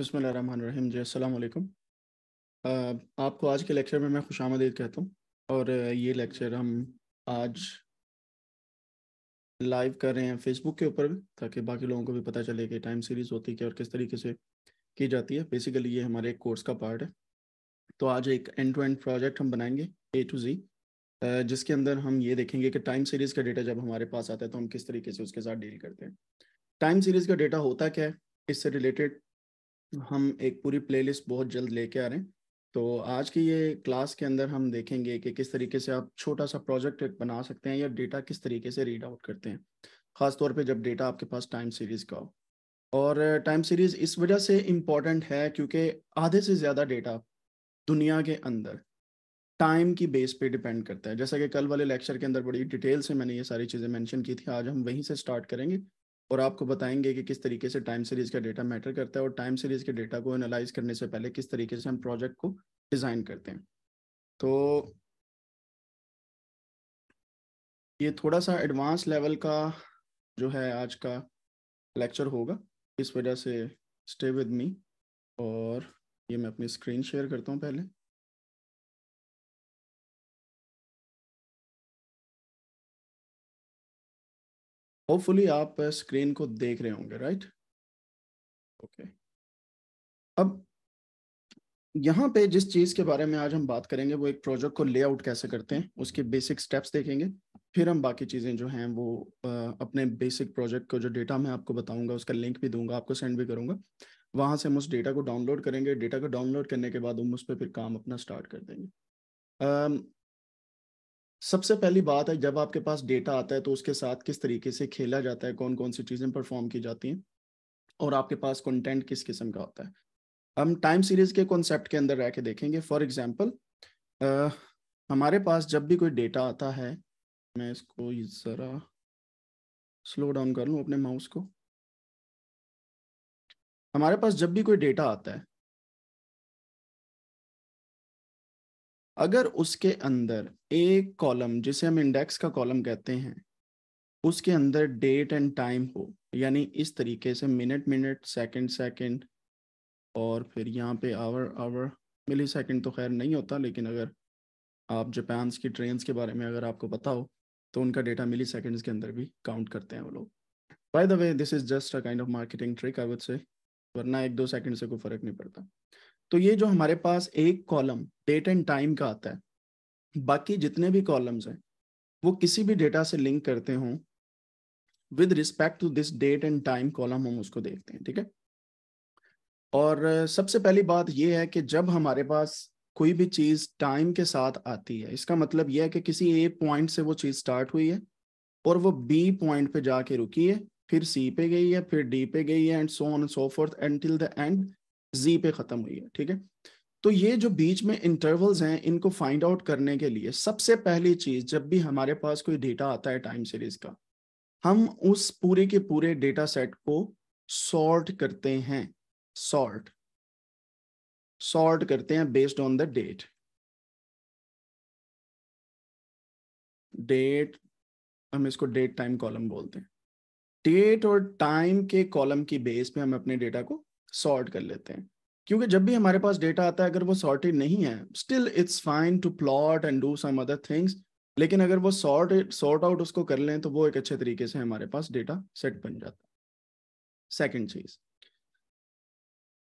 बसमीम जी अल्लाम आपको आज के लेक्चर में मैं खुश आमदीद कहता हूँ और ये लेक्चर हम आज लाइव कर रहे हैं फेसबुक के ऊपर भी ताकि बाकी लोगों को भी पता चले कि टाइम सीरीज़ होती है और किस तरीके से की जाती है बेसिकली ये हमारे एक कोर्स का पार्ट है तो आज एक एंड टू एंड प्रोजेक्ट हम बनाएंगे ए टू जी जिसके अंदर हम ये देखेंगे कि टाइम सीरीज़ का डेटा जब हमारे पास आता है तो हम किस तरीके से उसके साथ डील करते हैं टाइम सीरीज़ का डेटा होता क्या है इससे रिलेटेड हम एक पूरी प्लेलिस्ट बहुत जल्द लेके आ रहे हैं तो आज की ये क्लास के अंदर हम देखेंगे कि किस तरीके से आप छोटा सा प्रोजेक्ट बना सकते हैं या डेटा किस तरीके से रीड आउट करते हैं ख़ासतौर पे जब डेटा आपके पास टाइम सीरीज़ का हो और टाइम सीरीज़ इस वजह से इम्पॉर्टेंट है क्योंकि आधे से ज़्यादा डेटा दुनिया के अंदर टाइम की बेस पे डिपेंड करता है जैसा कि कल वाले लेक्चर के अंदर बड़ी डिटेल से मैंने ये सारी चीज़ें मेंशन की थी आज हम वहीं से स्टार्ट करेंगे और आपको बताएंगे कि किस तरीके से टाइम सीरीज का डेटा मैटर करता है और टाइम सीरीज के डेटा को एनालाइज करने से पहले किस तरीके से हम प्रोजेक्ट को डिज़ाइन करते हैं तो ये थोड़ा सा एडवांस लेवल का जो है आज का लेक्चर होगा इस वजह से स्टे विद मी और ये मैं अपनी स्क्रीन शेयर करता हूँ पहले होपफुली आप स्क्रीन uh, को देख रहे होंगे राइट ओके okay. अब यहाँ पे जिस चीज के बारे में आज हम बात करेंगे वो एक प्रोजेक्ट को लेआउट कैसे करते हैं उसके बेसिक स्टेप्स देखेंगे फिर हम बाकी चीजें जो हैं वो uh, अपने बेसिक प्रोजेक्ट को जो डेटा मैं आपको बताऊंगा उसका लिंक भी दूंगा आपको सेंड भी करूंगा वहां से हम उस डेटा को डाउनलोड करेंगे डेटा को डाउनलोड करने के बाद हम उस पर फिर काम अपना स्टार्ट कर देंगे um, सबसे पहली बात है जब आपके पास डेटा आता है तो उसके साथ किस तरीके से खेला जाता है कौन कौन सी चीज़ें परफॉर्म की जाती हैं और आपके पास कंटेंट किस किस्म का होता है हम टाइम सीरीज के कॉन्सेप्ट के अंदर रह के देखेंगे फॉर एग्जाम्पल हमारे पास जब भी कोई डेटा आता है मैं इसको ज़रा स्लो डाउन कर लूँ अपने माउस को हमारे पास जब भी कोई डेटा आता है अगर उसके अंदर एक कॉलम जिसे हम इंडेक्स का कॉलम कहते हैं उसके अंदर डेट एंड टाइम हो यानी इस तरीके से मिनट मिनट सेकंड सेकंड और फिर यहाँ पे आवर आवर मिली सेकेंड तो खैर नहीं होता लेकिन अगर आप जापान की ट्रेन के बारे में अगर आपको पता हो तो उनका डेटा मिली सेकेंड्स के अंदर भी काउंट करते हैं वो लोग by the way this is just a kind of marketing trick I would say वरना एक दो सेकंड से कोई फर्क नहीं पड़ता तो ये जो हमारे पास एक कॉलम डेट एंड टाइम का आता है बाकी जितने भी कॉलम्स हैं वो किसी भी डेटा से लिंक करते हों with respect to this date and time column हम उसको देखते हैं ठीक है और सबसे पहली बात यह है कि जब हमारे पास कोई भी चीज़ टाइम के साथ आती है इसका मतलब यह है कि किसी ए पॉइंट से वो चीज़ स्टार्ट हुई है और वो बी पॉइंट पे जाके रुकी है फिर सी पे गई है फिर डी पे गई है and so on so forth and till the end G पे खत्म हुई है ठीक है तो ये जो बीच में इंटरवल्स हैं इनको फाइंड आउट करने के लिए सबसे पहली चीज जब भी हमारे पास कोई डेटा आता है टाइम सीरीज का हम उस पूरे के पूरे डेटा सेट को सॉर्ट करते हैं सॉर्ट सॉर्ट करते हैं based on the date date हम इसको डेट टाइम कॉलम बोलते हैं डेट और टाइम के कॉलम की बेस पे हम अपने डेटा को सॉर्ट कर लेते हैं क्योंकि जब भी हमारे पास डेटा आता है अगर वो सॉर्टेड नहीं है still it's fine to plot and do some other things लेकिन अगर वो सॉर्ट सॉर्ट आउट उसको कर लें तो वो एक अच्छे तरीके से हमारे पास डेटा सेट बन जाता है सेकेंड चीज़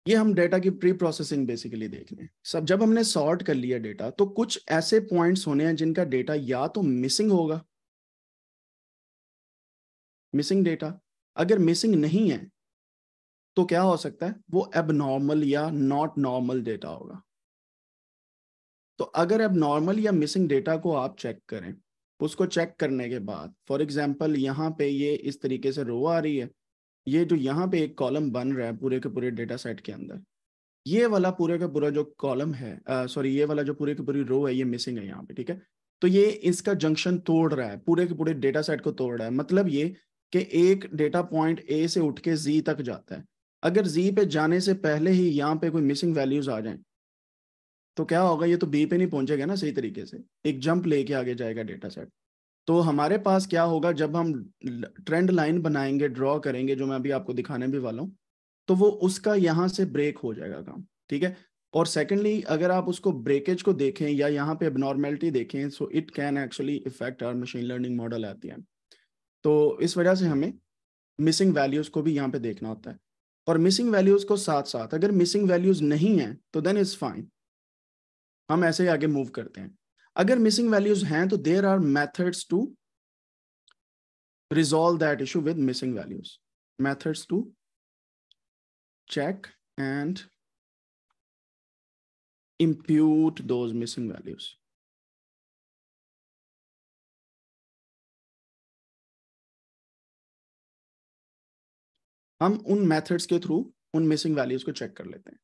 ये हम डेटा की प्री प्रोसेसिंग बेसिकली देख लें सब जब हमने सॉर्ट कर लिया डेटा तो कुछ ऐसे पॉइंट्स होने हैं जिनका डेटा या तो मिसिंग होगा मिसिंग डेटा अगर मिसिंग नहीं है तो क्या हो सकता है वो एबनॉर्मल या नॉट नॉर्मल डेटा होगा तो अगर एबनॉर्मल या मिसिंग डेटा को आप चेक करें उसको चेक करने के बाद फॉर एग्जाम्पल यहाँ पे ये इस तरीके से रो आ रही है ये जो यहाँ पे एक कॉलम बन रहा है पूरे के पूरे डेटा सेट के अंदर ये वाला पूरे का पूरा जो कॉलम है सॉरी ये वाला जो पूरे की पूरी रो है ये मिसिंग है यहाँ पे ठीक है तो ये इसका जंक्शन तोड़ रहा है पूरे के पूरे डेटा सेट को तोड़ रहा है मतलब ये कि एक डेटा पॉइंट ए से उठ के जी तक जाता है अगर जी पे जाने से पहले ही यहाँ पे कोई मिसिंग वैल्यूज आ जाए तो क्या होगा ये तो बी पे नहीं पहुंचेगा ना सही तरीके से एक जंप लेके आगे जाएगा डेटा सेट तो हमारे पास क्या होगा जब हम ट्रेंड लाइन बनाएंगे ड्रॉ करेंगे जो मैं अभी आपको दिखाने भी वाला हूँ तो वो उसका यहाँ से ब्रेक हो जाएगा काम ठीक है और सेकेंडली अगर आप उसको ब्रेकेज को देखें या यहाँ पे अबनॉर्मेलिटी देखें so it can actually affect our machine learning model आती है तो इस वजह से हमें मिसिंग वैल्यूज को भी यहाँ पे देखना होता है और मिसिंग वैल्यूज को साथ साथ अगर मिसिंग वैल्यूज नहीं है तो देन इज फाइन हम ऐसे ही आगे मूव करते हैं अगर मिसिंग वैल्यूज हैं तो there are methods to resolve that issue with missing values methods to check and impute those missing values हम उन मेथड्स के थ्रू उन मिसिंग वैल्यूज को चेक कर लेते हैं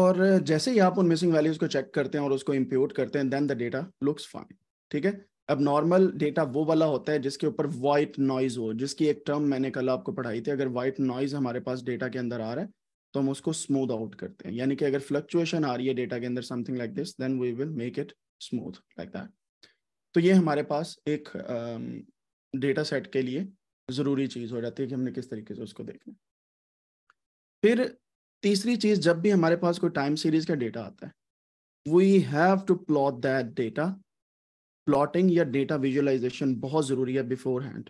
और जैसे ही आप उन मिसिंग वैल्यूज को चेक करते हैं और उसको इम्प्यूट करते हैं then the data looks fine ठीक है अब नॉर्मल डेटा वो वाला होता है जिसके ऊपर वाइट नॉइज हो जिसकी एक टर्म मैंने कल आपको पढ़ाई थी अगर वाइट नॉइज हमारे पास डेटा के अंदर आ रहा है तो हम उसको स्मूथ आउट करते हैं यानी कि अगर फ्लक्चुएशन आ रही है डेटा के अंदर something like this then we will make it smooth like that तो ये हमारे पास एक डेटा uh, सेट के लिए ज़रूरी चीज़ हो जाती है कि हमने किस तरीके से उसको देखना फिर तीसरी चीज़ जब भी हमारे पास कोई टाइम सीरीज का डेटा आता है we have to plot that data plotting या डेटा विजुअलाइजेशन बहुत ज़रूरी है बिफोर हैंड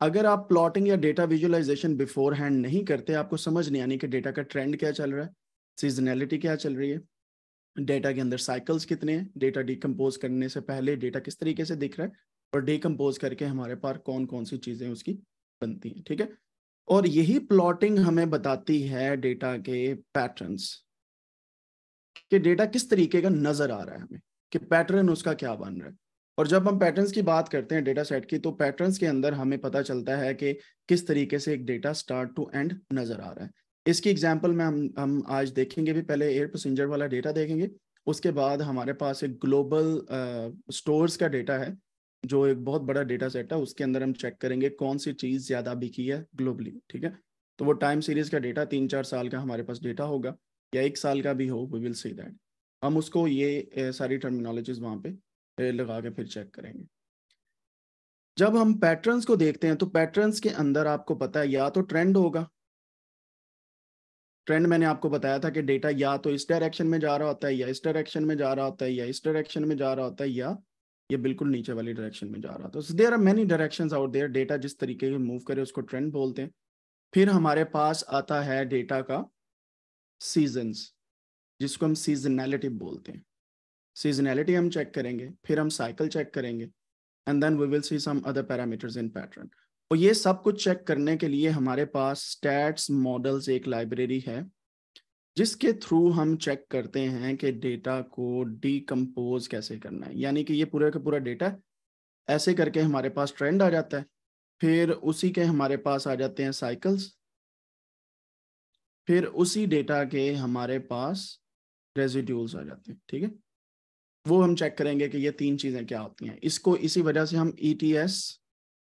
अगर आप प्लॉटिंग या डेटा विजुअलाइजेशन बिफोर हैंड नहीं करते आपको समझ नहीं आनी कि डेटा का ट्रेंड क्या चल रहा है सीजनैलिटी क्या चल रही है डेटा के अंदर साइकिल्स कितने हैं डेटा डिकम्पोज करने से पहले डेटा किस तरीके से दिख रहा है और डीकम्पोज करके हमारे पास कौन कौन सी चीज़ें उसकी बनती हैं ठीक है और यही प्लॉटिंग हमें बताती है डेटा के पैटर्न्स कि डेटा किस तरीके का नज़र आ रहा है हमें कि पैटर्न उसका क्या बन रहा है और जब हम पैटर्न्स की बात करते हैं डेटा सेट की तो पैटर्न्स के अंदर हमें पता चलता है कि किस तरीके से एक डेटा स्टार्ट टू एंड नज़र आ रहा है इसकी एग्जाम्पल में हम हम आज देखेंगे भी पहले एयर पैसेंजर वाला डेटा देखेंगे उसके बाद हमारे पास एक ग्लोबल स्टोर्स का डेटा है जो एक बहुत बड़ा डेटा सेट है उसके अंदर हम चेक करेंगे कौन सी चीज़ ज़्यादा बिकी है ग्लोबली ठीक है तो वो टाइम सीरीज का डेटा तीन चार साल का हमारे पास डेटा होगा या एक साल का भी हो वी विल सी दैट हम उसको ये सारी टर्मिनोलॉजीज वहां पे लगा के फिर चेक करेंगे जब हम पैटर्न्स को देखते हैं तो पैटर्न्स के अंदर आपको पता है या तो ट्रेंड होगा ट्रेंड मैंने आपको बताया था कि डेटा या तो इस डायरेक्शन में जा रहा होता है या इस डायरेक्शन में जा रहा होता है या इस डायरेक्शन में जा रहा होता है या ये बिल्कुल नीचे वाली डायरेक्शन में जा रहा था there are many direction out there data जिस तरीके से मूव करे उसको ट्रेंड बोलते हैं फिर हमारे पास आता है डेटा का सीजन्स जिसको हम सीजनैलिटी बोलते हैं सीजनैलिटी हम चेक करेंगे फिर हम साइकिल चेक करेंगे and then we will see some other parameters in pattern और ये सब कुछ चेक करने के लिए हमारे पास स्टैट्स मॉडल्स एक लाइब्रेरी है जिसके थ्रू हम चेक करते हैं कि डेटा को डिकम्पोज कैसे करना है यानी कि ये पूरा का पूरा डेटा ऐसे करके हमारे पास ट्रेंड आ जाता है फिर उसी के हमारे पास आ जाते हैं साइकिल्स फिर उसी डेटा के हमारे पास रेजिड्यूल्स आ जाते हैं ठीक है वो हम चेक करेंगे कि ये तीन चीज़ें क्या होती हैं इसको इसी वजह से हम ई टी एस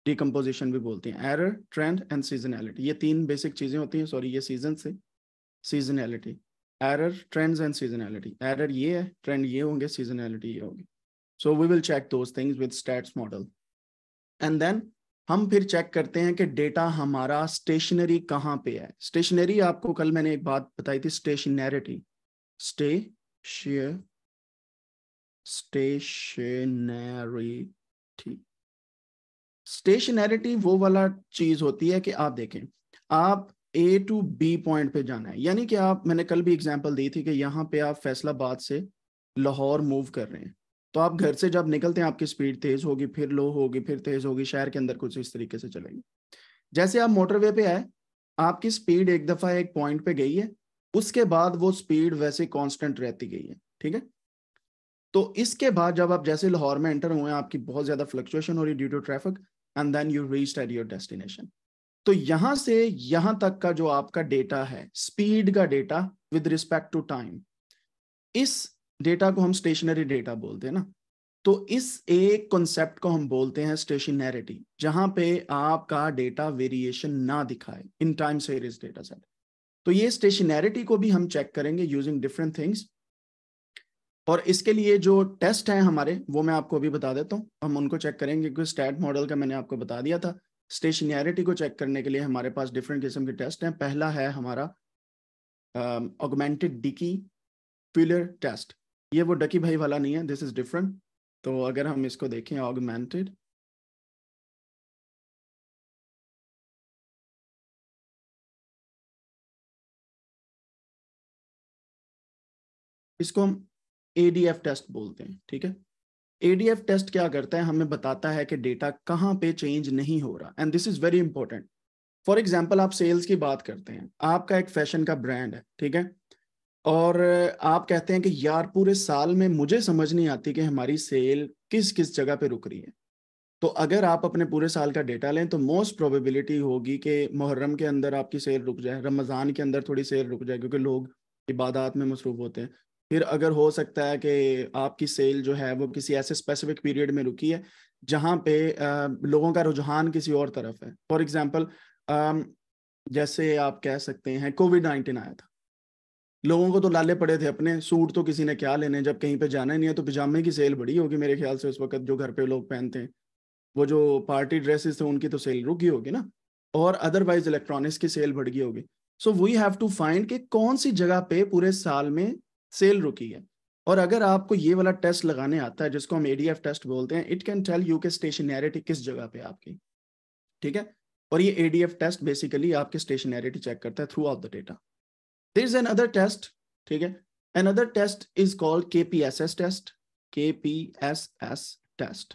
डिकम्पोजिशन भी बोलते हैं एरर ट्रेंड एंड सीजनैलिटी ये तीन बेसिक चीज़ें होती हैं सॉरी ये सीजन से seasonality error trends and seasonality error ये है ट्रेंड ये होंगे सीजनैलिटी ये होगी so we will check those things with stats model and then हम फिर चेक करते हैं कि डेटा हमारा स्टेशनरी कहाँ पे है स्टेशनरी आपको कल मैंने एक बात बताई थी स्टेशनैरिटी स्टे शेयर स्टेशनैरिटी स्टेशनैरिटी वो वाला चीज होती है कि आप देखें आप ए टू बी पॉइंट पे जाना है यानी कि आप मैंने कल भी एग्जांपल दी थी कि यहाँ पे आप फैसलाबाद से लाहौर मूव कर रहे हैं तो आप घर से जब निकलते हैं आपकी स्पीड तेज होगी फिर लो होगी फिर तेज होगी शहर के अंदर कुछ इस तरीके से चलेगी जैसे आप मोटरवे पे आए आपकी स्पीड एक दफा एक पॉइंट पे गई है उसके बाद वो स्पीड वैसे कांस्टेंट रहती गई है ठीक है तो इसके बाद जब आप जैसे लाहौर में एंटर हुए आपकी बहुत ज्यादा फ्लक्चुएशन हो रही due to traffic and then you reach at your destination तो यहां से यहां तक का जो आपका डेटा है स्पीड का data with respect to time इस डेटा को हम स्टेशनरी डेटा बोलते हैं ना तो इस एक कॉन्सेप्ट को हम बोलते हैं स्टेशनरिटी जहां पे आपका डेटा वेरिएशन ना दिखाए in time series data set तो ये स्टेशनरिटी को भी हम चेक करेंगे यूजिंग डिफरेंट थिंग्स और इसके लिए जो टेस्ट हैं हमारे वो मैं आपको अभी बता देता हूँ हम उनको चेक करेंगे क्योंकि स्टैट मॉडल का मैंने आपको बता दिया था स्टेशनैरिटी को चेक करने के लिए हमारे पास डिफरेंट किस्म के टेस्ट हैं पहला है हमारा ऑगमेंटेड डिकी फिलर टेस्ट ये वो डकी भाई वाला नहीं है दिस इज डिफरेंट तो अगर हम इसको देखें ऑगमेंटेड इसको हम ए टेस्ट बोलते हैं ठीक है एडीएफ टेस्ट क्या करता है हमें बताता है कि डेटा कहाँ पे चेंज नहीं हो रहा and this is very important for example आप सेल्स की बात करते हैं आपका एक फैशन का ब्रांड है ठीक है और आप कहते हैं कि यार पूरे साल में मुझे समझ नहीं आती कि हमारी सेल किस किस जगह पे रुक रही है तो अगर आप अपने पूरे साल का डेटा लें तो मोस्ट प्रोबेबिलिटी होगी कि मुहर्रम के अंदर आपकी सेल रुक जाए रमज़ान के अंदर थोड़ी सेल रुक जाए क्योंकि लोग इबादत में मसरूफ होते हैं फिर अगर हो सकता है कि आपकी सेल जो है वो किसी ऐसे स्पेसिफिक पीरियड में रुकी है जहाँ पे आ, लोगों का रुझान किसी और तरफ है फॉर एग्जाम्पल जैसे आप कह सकते हैं कोविड नाइन्टीन आया था लोगों को तो लाले पड़े थे अपने सूट तो किसी ने क्या लेने जब कहीं पे जाना ही नहीं है तो पिजामे की सेल बड़ी होगी मेरे ख्याल से उस वक्त जो घर पे लोग पहनते हैं वो जो पार्टी ड्रेसेस थे उनकी तो सेल रुकी होगी ना और अदरवाइज इलेक्ट्रॉनिक्स की सेल बढ़ गई होगी so we have to find कि कौन सी जगह पे पूरे साल में सेल रुकी है और अगर आपको ये वाला टेस्ट लगाने आता है जिसको हम एडीएफ टेस्ट बोलते हैं इट कैन टेल यू के स्टेशनैरिटी किस जगह पे आपकी ठीक है और ये एडीएफ टेस्ट बेसिकली आपके स्टेशनैरिटी चेक करता है throughout the data this is another test ठीक है another test is called K P S S test K P S S test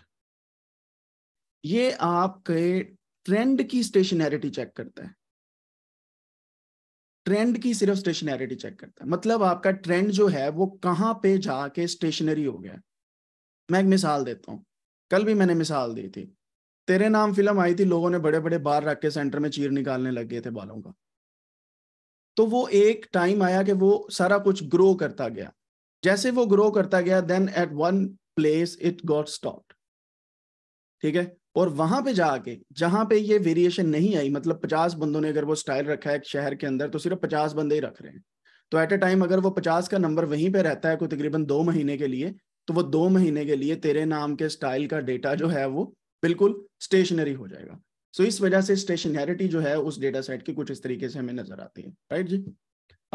ये आपके ट्रेंड की स्टेशनैरिटी चेक करता है ट्रेंड की सिर्फ स्टेशनैरिटी चेक करता है मतलब आपका ट्रेंड जो है वो कहाँ पे जाके स्टेशनरी हो गया मैं एक मिसाल देता हूँ कल भी मैंने मिसाल दी थी तेरे नाम फिल्म आई थी लोगों ने बड़े बड़े बार रख के सेंटर में चीर निकालने लग गए थे बालों का तो वो एक टाइम आया कि वो सारा कुछ ग्रो करता गया जैसे वो ग्रो करता गया then at one place it got stop ठीक है और वहां पे जाके जहां पे ये वेरिएशन नहीं आई मतलब पचास बंदों ने अगर वो स्टाइल रखा है शहर के अंदर तो सिर्फ पचास बंदे ही रख रहे हैं तो एट ए टाइम अगर वो पचास का नंबर वहीं पे रहता है कोई तकरीबन दो महीने के लिए तो वो दो महीने के लिए तेरे नाम के स्टाइल का डेटा जो है वो बिल्कुल स्टेशनरी हो जाएगा सो so इस वजह से स्टेशनरिटी जो है उस डेटा सेट की कुछ इस तरीके से हमें नजर आती है राइट जी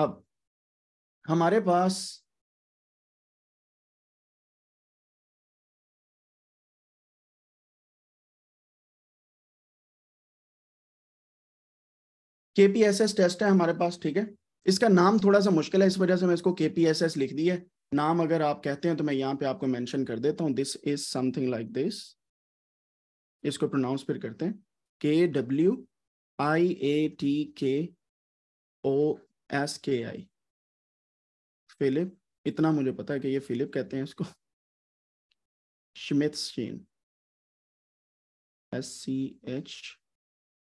अब हमारे पास के पी एस एस टेस्ट है हमारे पास ठीक है इसका नाम थोड़ा सा मुश्किल है इस वजह से मैं इसको केपीएसएस पी एस एस लिख दी है नाम अगर आप कहते हैं तो मैं यहाँ पे आपको मैंशन कर देता हूँ this is something like this इसको प्रोनाउंस फिर करते हैं के डब्ल्यू आई ए टी के ओ एस के आई फिलिप इतना मुझे पता है कि ये फिलिप कहते हैं इसको S C H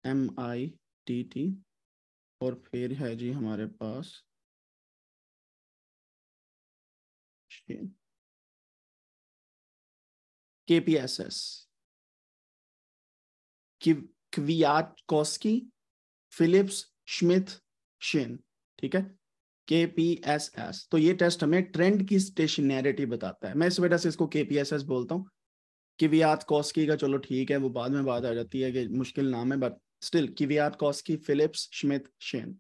M I T T और फिर है जी हमारे पास KPSS Kwiatkowski Phillips Smith Shin ठीक है के पी एस एस तो ये टेस्ट हमें ट्रेंड की स्टेशनैरिटी बताता है मैं इस वजह से इसको के पी एस एस बोलता हूँ कि वियात कॉस्की का चलो ठीक है वो बाद में बात आ जाती है कि मुश्किल नाम है but still Kwiatkowski Phillips Smith Shin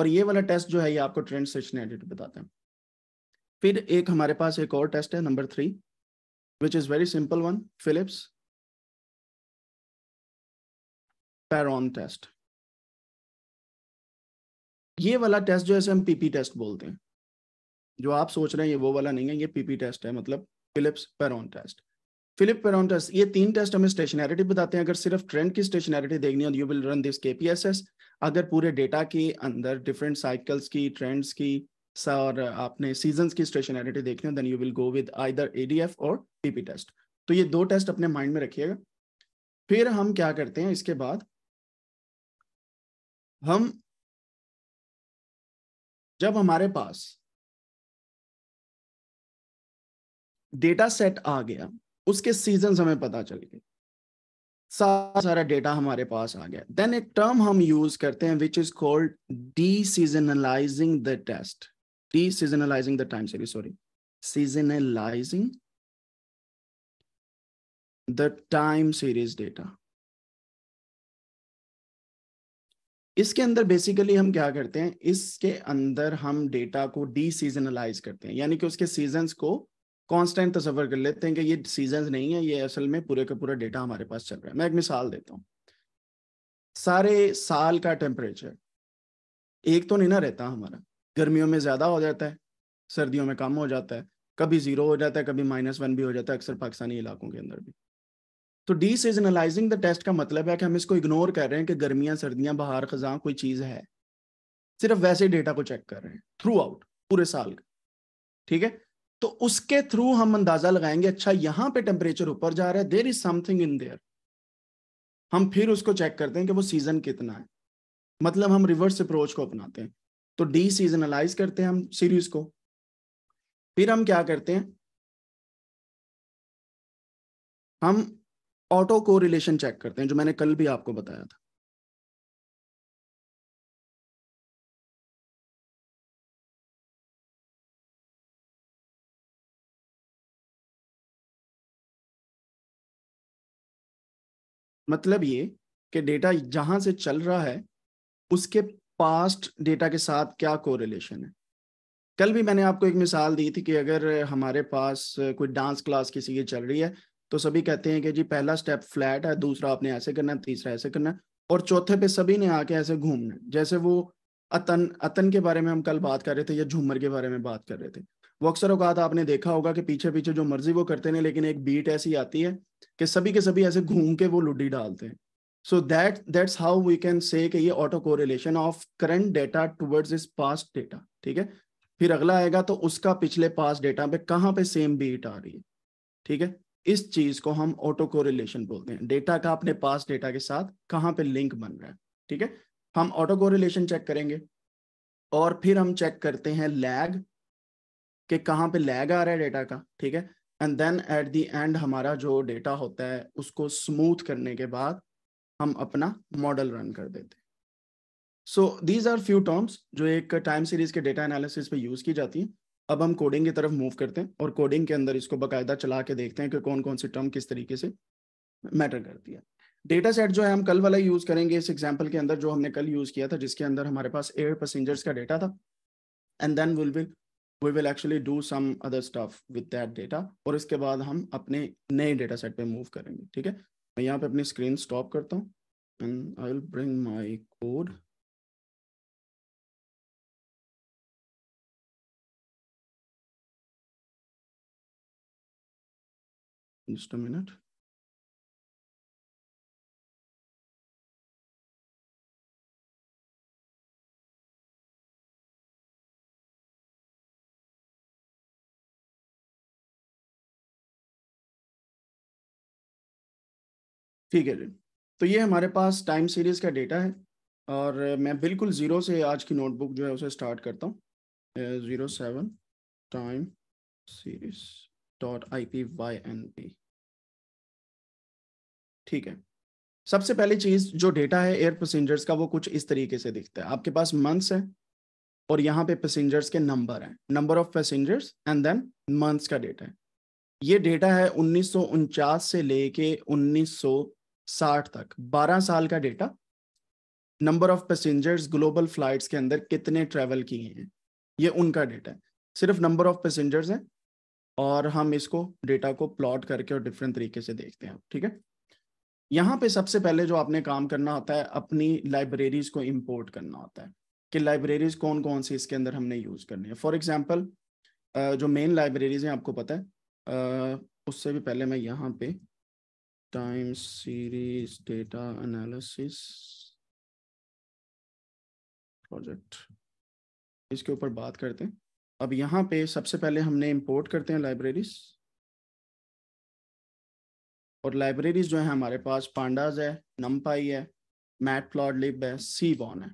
और ये वाला टेस्ट जो है ये आपको ट्रेंड सर्च ने एडिट बताते हैं फिर एक हमारे पास एक और टेस्ट है number three which is very simple one Phillips Perron test ये वाला टेस्ट जो है हम पीपी टेस्ट बोलते हैं जो आप सोच रहे हैं ये वो वाला नहीं है ये पीपी टेस्ट है मतलब Phillips Perron test Phillip Perron test ये तीन टेस्ट हमें स्टेशनैरिटी बताते हैं अगर सिर्फ ट्रेंड की स्टेशनैरिटी देखनी हो you will run this KPSS अगर पूरे डेटा के अंदर डिफरेंट साइकिल्स की ट्रेंड्स की और आपने सीजन्स की स्टेशनैरिटी देखनी हो then you will go with either ADF और टीपी टेस्ट तो ये दो टेस्ट अपने माइंड में रखिएगा फिर हम क्या करते हैं इसके बाद हम जब हमारे पास डेटा सेट आ गया उसके सीजन हमें पता चल गए सारा सारा डेटा हमारे पास आ गया देन एक टर्म हम यूज करते हैं which is called deseasonalizing the test deseasonalizing the time series sorry seasonalizing the time series data इसके अंदर बेसिकली हम क्या करते हैं इसके अंदर हम डेटा को डी सीजनलाइज करते हैं यानी कि उसके सीजन को कांस्टेंट तस्वर तो कर लेते हैं कि ये सीजन नहीं है ये असल में पूरे का पूरा डेटा हमारे पास चल रहा है मैं एक मिसाल देता हूँ सारे साल का टेम्परेचर एक तो नहीं ना रहता हमारा गर्मियों में ज़्यादा हो जाता है सर्दियों में कम हो जाता है कभी ज़ीरो हो जाता है कभी माइनस वन भी हो जाता है अक्सर पाकिस्तानी इलाकों के अंदर भी तो डी सीजनलाइजिंग द टेस्ट का मतलब है कि हम इसको इग्नोर कर रहे हैं कि गर्मियाँ सर्दियाँ बहार खजा कोई चीज़ है सिर्फ वैसे डेटा को चेक कर रहे हैं थ्रू आउट पूरे साल का ठीक है तो उसके थ्रू हम अंदाजा लगाएंगे अच्छा यहां पे टेम्परेचर ऊपर जा रहा है there is something in there हम फिर उसको चेक करते हैं कि वो सीजन कितना है मतलब हम रिवर्स अप्रोच को अपनाते हैं तो डी सीजनलाइज करते हैं हम सीरीज को फिर हम क्या करते हैं हम ऑटो को रिलेशन चेक करते हैं जो मैंने कल भी आपको बताया था मतलब ये कि डेटा जहां से चल रहा है उसके पास्ट डेटा के साथ क्या कोरिलेशन है कल भी मैंने आपको एक मिसाल दी थी कि अगर हमारे पास कोई डांस क्लास किसी की चल रही है तो सभी कहते हैं कि जी पहला स्टेप फ्लैट है दूसरा आपने ऐसे करना तीसरा ऐसे करना और चौथे पे सभी ने आके ऐसे घूमना जैसे वो अतन अतन के बारे में हम कल बात कर रहे थे या झूमर के बारे में बात कर रहे थे वो अक्सर अवकात आपने देखा होगा कि पीछे पीछे जो मर्जी वो करते हैं लेकिन एक बीट ऐसी आती है कि सभी के सभी ऐसे घूम के वो लुड्डी डालते हैं so that that's how we can say कि ये auto relation of current data towards is past data ठीक है फिर अगला आएगा तो उसका पिछले पास डेटा पे कहाँ पे सेम बीट आ रही है ठीक है इस चीज को हम ऑटो कोरिलेशन बोलते हैं डेटा का अपने पास डेटा के साथ कहाँ पे लिंक बन रहा है ठीक है हम ऑटो कोरिलेशन चेक करेंगे और फिर हम चेक करते हैं लैग कि कहाँ पे लैग आ रहा है डेटा का ठीक है and then at the end हमारा जो डेटा होता है उसको स्मूथ करने के बाद हम अपना मॉडल रन कर देते हैं so these are few terms जो एक टाइम सीरीज के डेटा एनालिसिस पे यूज की जाती है अब हम कोडिंग की तरफ मूव करते हैं और कोडिंग के अंदर इसको बाकायदा चला के देखते हैं कि कौन कौन सी टर्म किस तरीके से मैटर करती है डेटा सेट जो है हम कल वाला यूज करेंगे इस एग्जाम्पल के अंदर जो हमने कल यूज किया था जिसके अंदर हमारे पास एयर पैसेंजर्स का डेटा था and then will will we will actually do some other stuff with that data और इसके बाद हम अपने नए डेटा सेट पे मूव करेंगे ठीक है मैं यहाँ पे अपनी स्क्रीन स्टॉप करता हूँ and I will bring my code just a minute ठीक है जी तो ये हमारे पास टाइम सीरीज का डेटा है और मैं बिल्कुल ज़ीरो से आज की नोटबुक जो है उसे स्टार्ट करता हूँ zero seven time series dot I P Y N P ठीक है सबसे पहली चीज़ जो डेटा है एयर पैसेंजर्स का वो कुछ इस तरीके से दिखता है आपके पास मंथ्स है और यहाँ पे पैसेंजर्स के नंबर हैं number of passengers and then months का डेटा है ये डेटा है उन्नीस से लेके उन्नीस साठ तक बारह साल का data number of passengers global flights के अंदर कितने ट्रेवल किए हैं ये उनका डेटा है सिर्फ नंबर ऑफ पैसेंजर्स है और हम इसको डेटा को प्लॉट करके और डिफरेंट तरीके से देखते हैं ठीक है यहाँ पे सबसे पहले जो आपने काम करना होता है अपनी लाइब्रेरीज को इम्पोर्ट करना होता है कि लाइब्रेरीज कौन कौन सी इसके अंदर हमने यूज करनी है फॉर एग्जाम्पल जो मेन लाइब्रेरीज हैं आपको पता है उससे भी पहले मैं यहाँ पे time series data analysis project इसके ऊपर बात करते हैं अब यहाँ पे सबसे पहले हमने इंपोर्ट करते हैं लाइब्रेरीज और लाइब्रेरीज जो है हमारे पास पांडाज है नमपाई है मैट प्लॉट लिब है सी वॉन है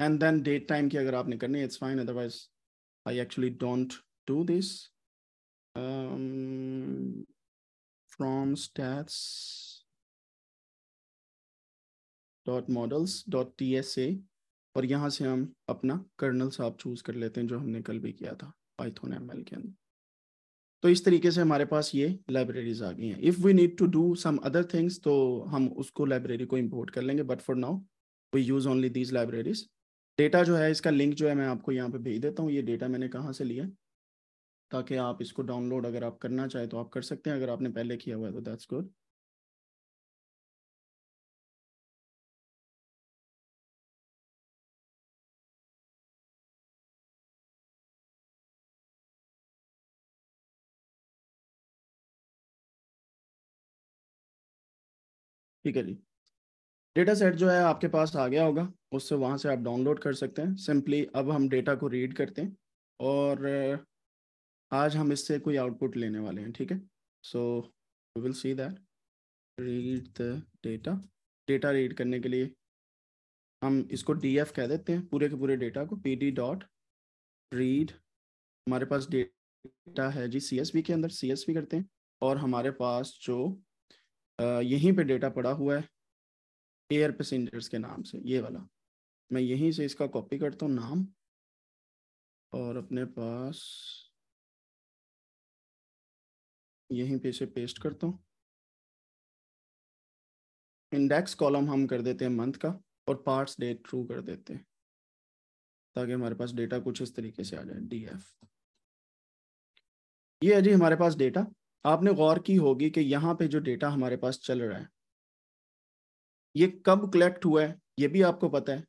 एंड देन डेट टाइम की अगर आपने करनी है it's fine otherwise I actually don't do this from stats dot models dot tsa और यहाँ से हम अपना कर्नल साहब चूज कर लेते हैं जो हमने कल भी किया था पाइथन एम के अंदर तो इस तरीके से हमारे पास ये लाइब्रेरीज आ गई हैं if we need to do some other things तो हम उसको लाइब्रेरी को इम्पोर्ट कर लेंगे but for now we use only these libraries data जो है इसका लिंक जो है मैं आपको यहाँ पे भेज देता हूँ ये डेटा मैंने कहाँ से लिया ताकि आप इसको डाउनलोड अगर आप करना चाहे तो आप कर सकते हैं अगर आपने पहले किया हुआ है तो दैट्स गुड ठीक है जी डेटा सेट जो है आपके पास आ गया होगा उससे वहाँ से आप डाउनलोड कर सकते हैं सिंपली अब हम डेटा को रीड करते हैं और आज हम इससे कोई आउटपुट लेने वाले हैं ठीक है so we will see that read the data data read करने के लिए हम इसको डी एफ कह देते हैं पूरे के पूरे डेटा को पी डी डॉट रीड हमारे पास डेटा है जी सी एस बी के अंदर सी एस बी करते हैं और हमारे पास जो यहीं पे डेटा पड़ा हुआ है एयर पैसेंजर्स के नाम से ये वाला मैं यहीं से इसका कॉपी करता हूँ नाम और अपने पास यहीं पे से पेस्ट करता हूँ इंडेक्स कॉलम हम कर देते हैं मंथ का और पार्ट्स डेट ट्रू कर देते हैं ताकि हमारे पास डेटा कुछ इस तरीके से आ जाए डी एफ ये है जी हमारे पास डेटा आपने गौर की होगी कि यहाँ पे जो डेटा हमारे पास चल रहा है ये कब कलेक्ट हुआ है ये भी आपको पता है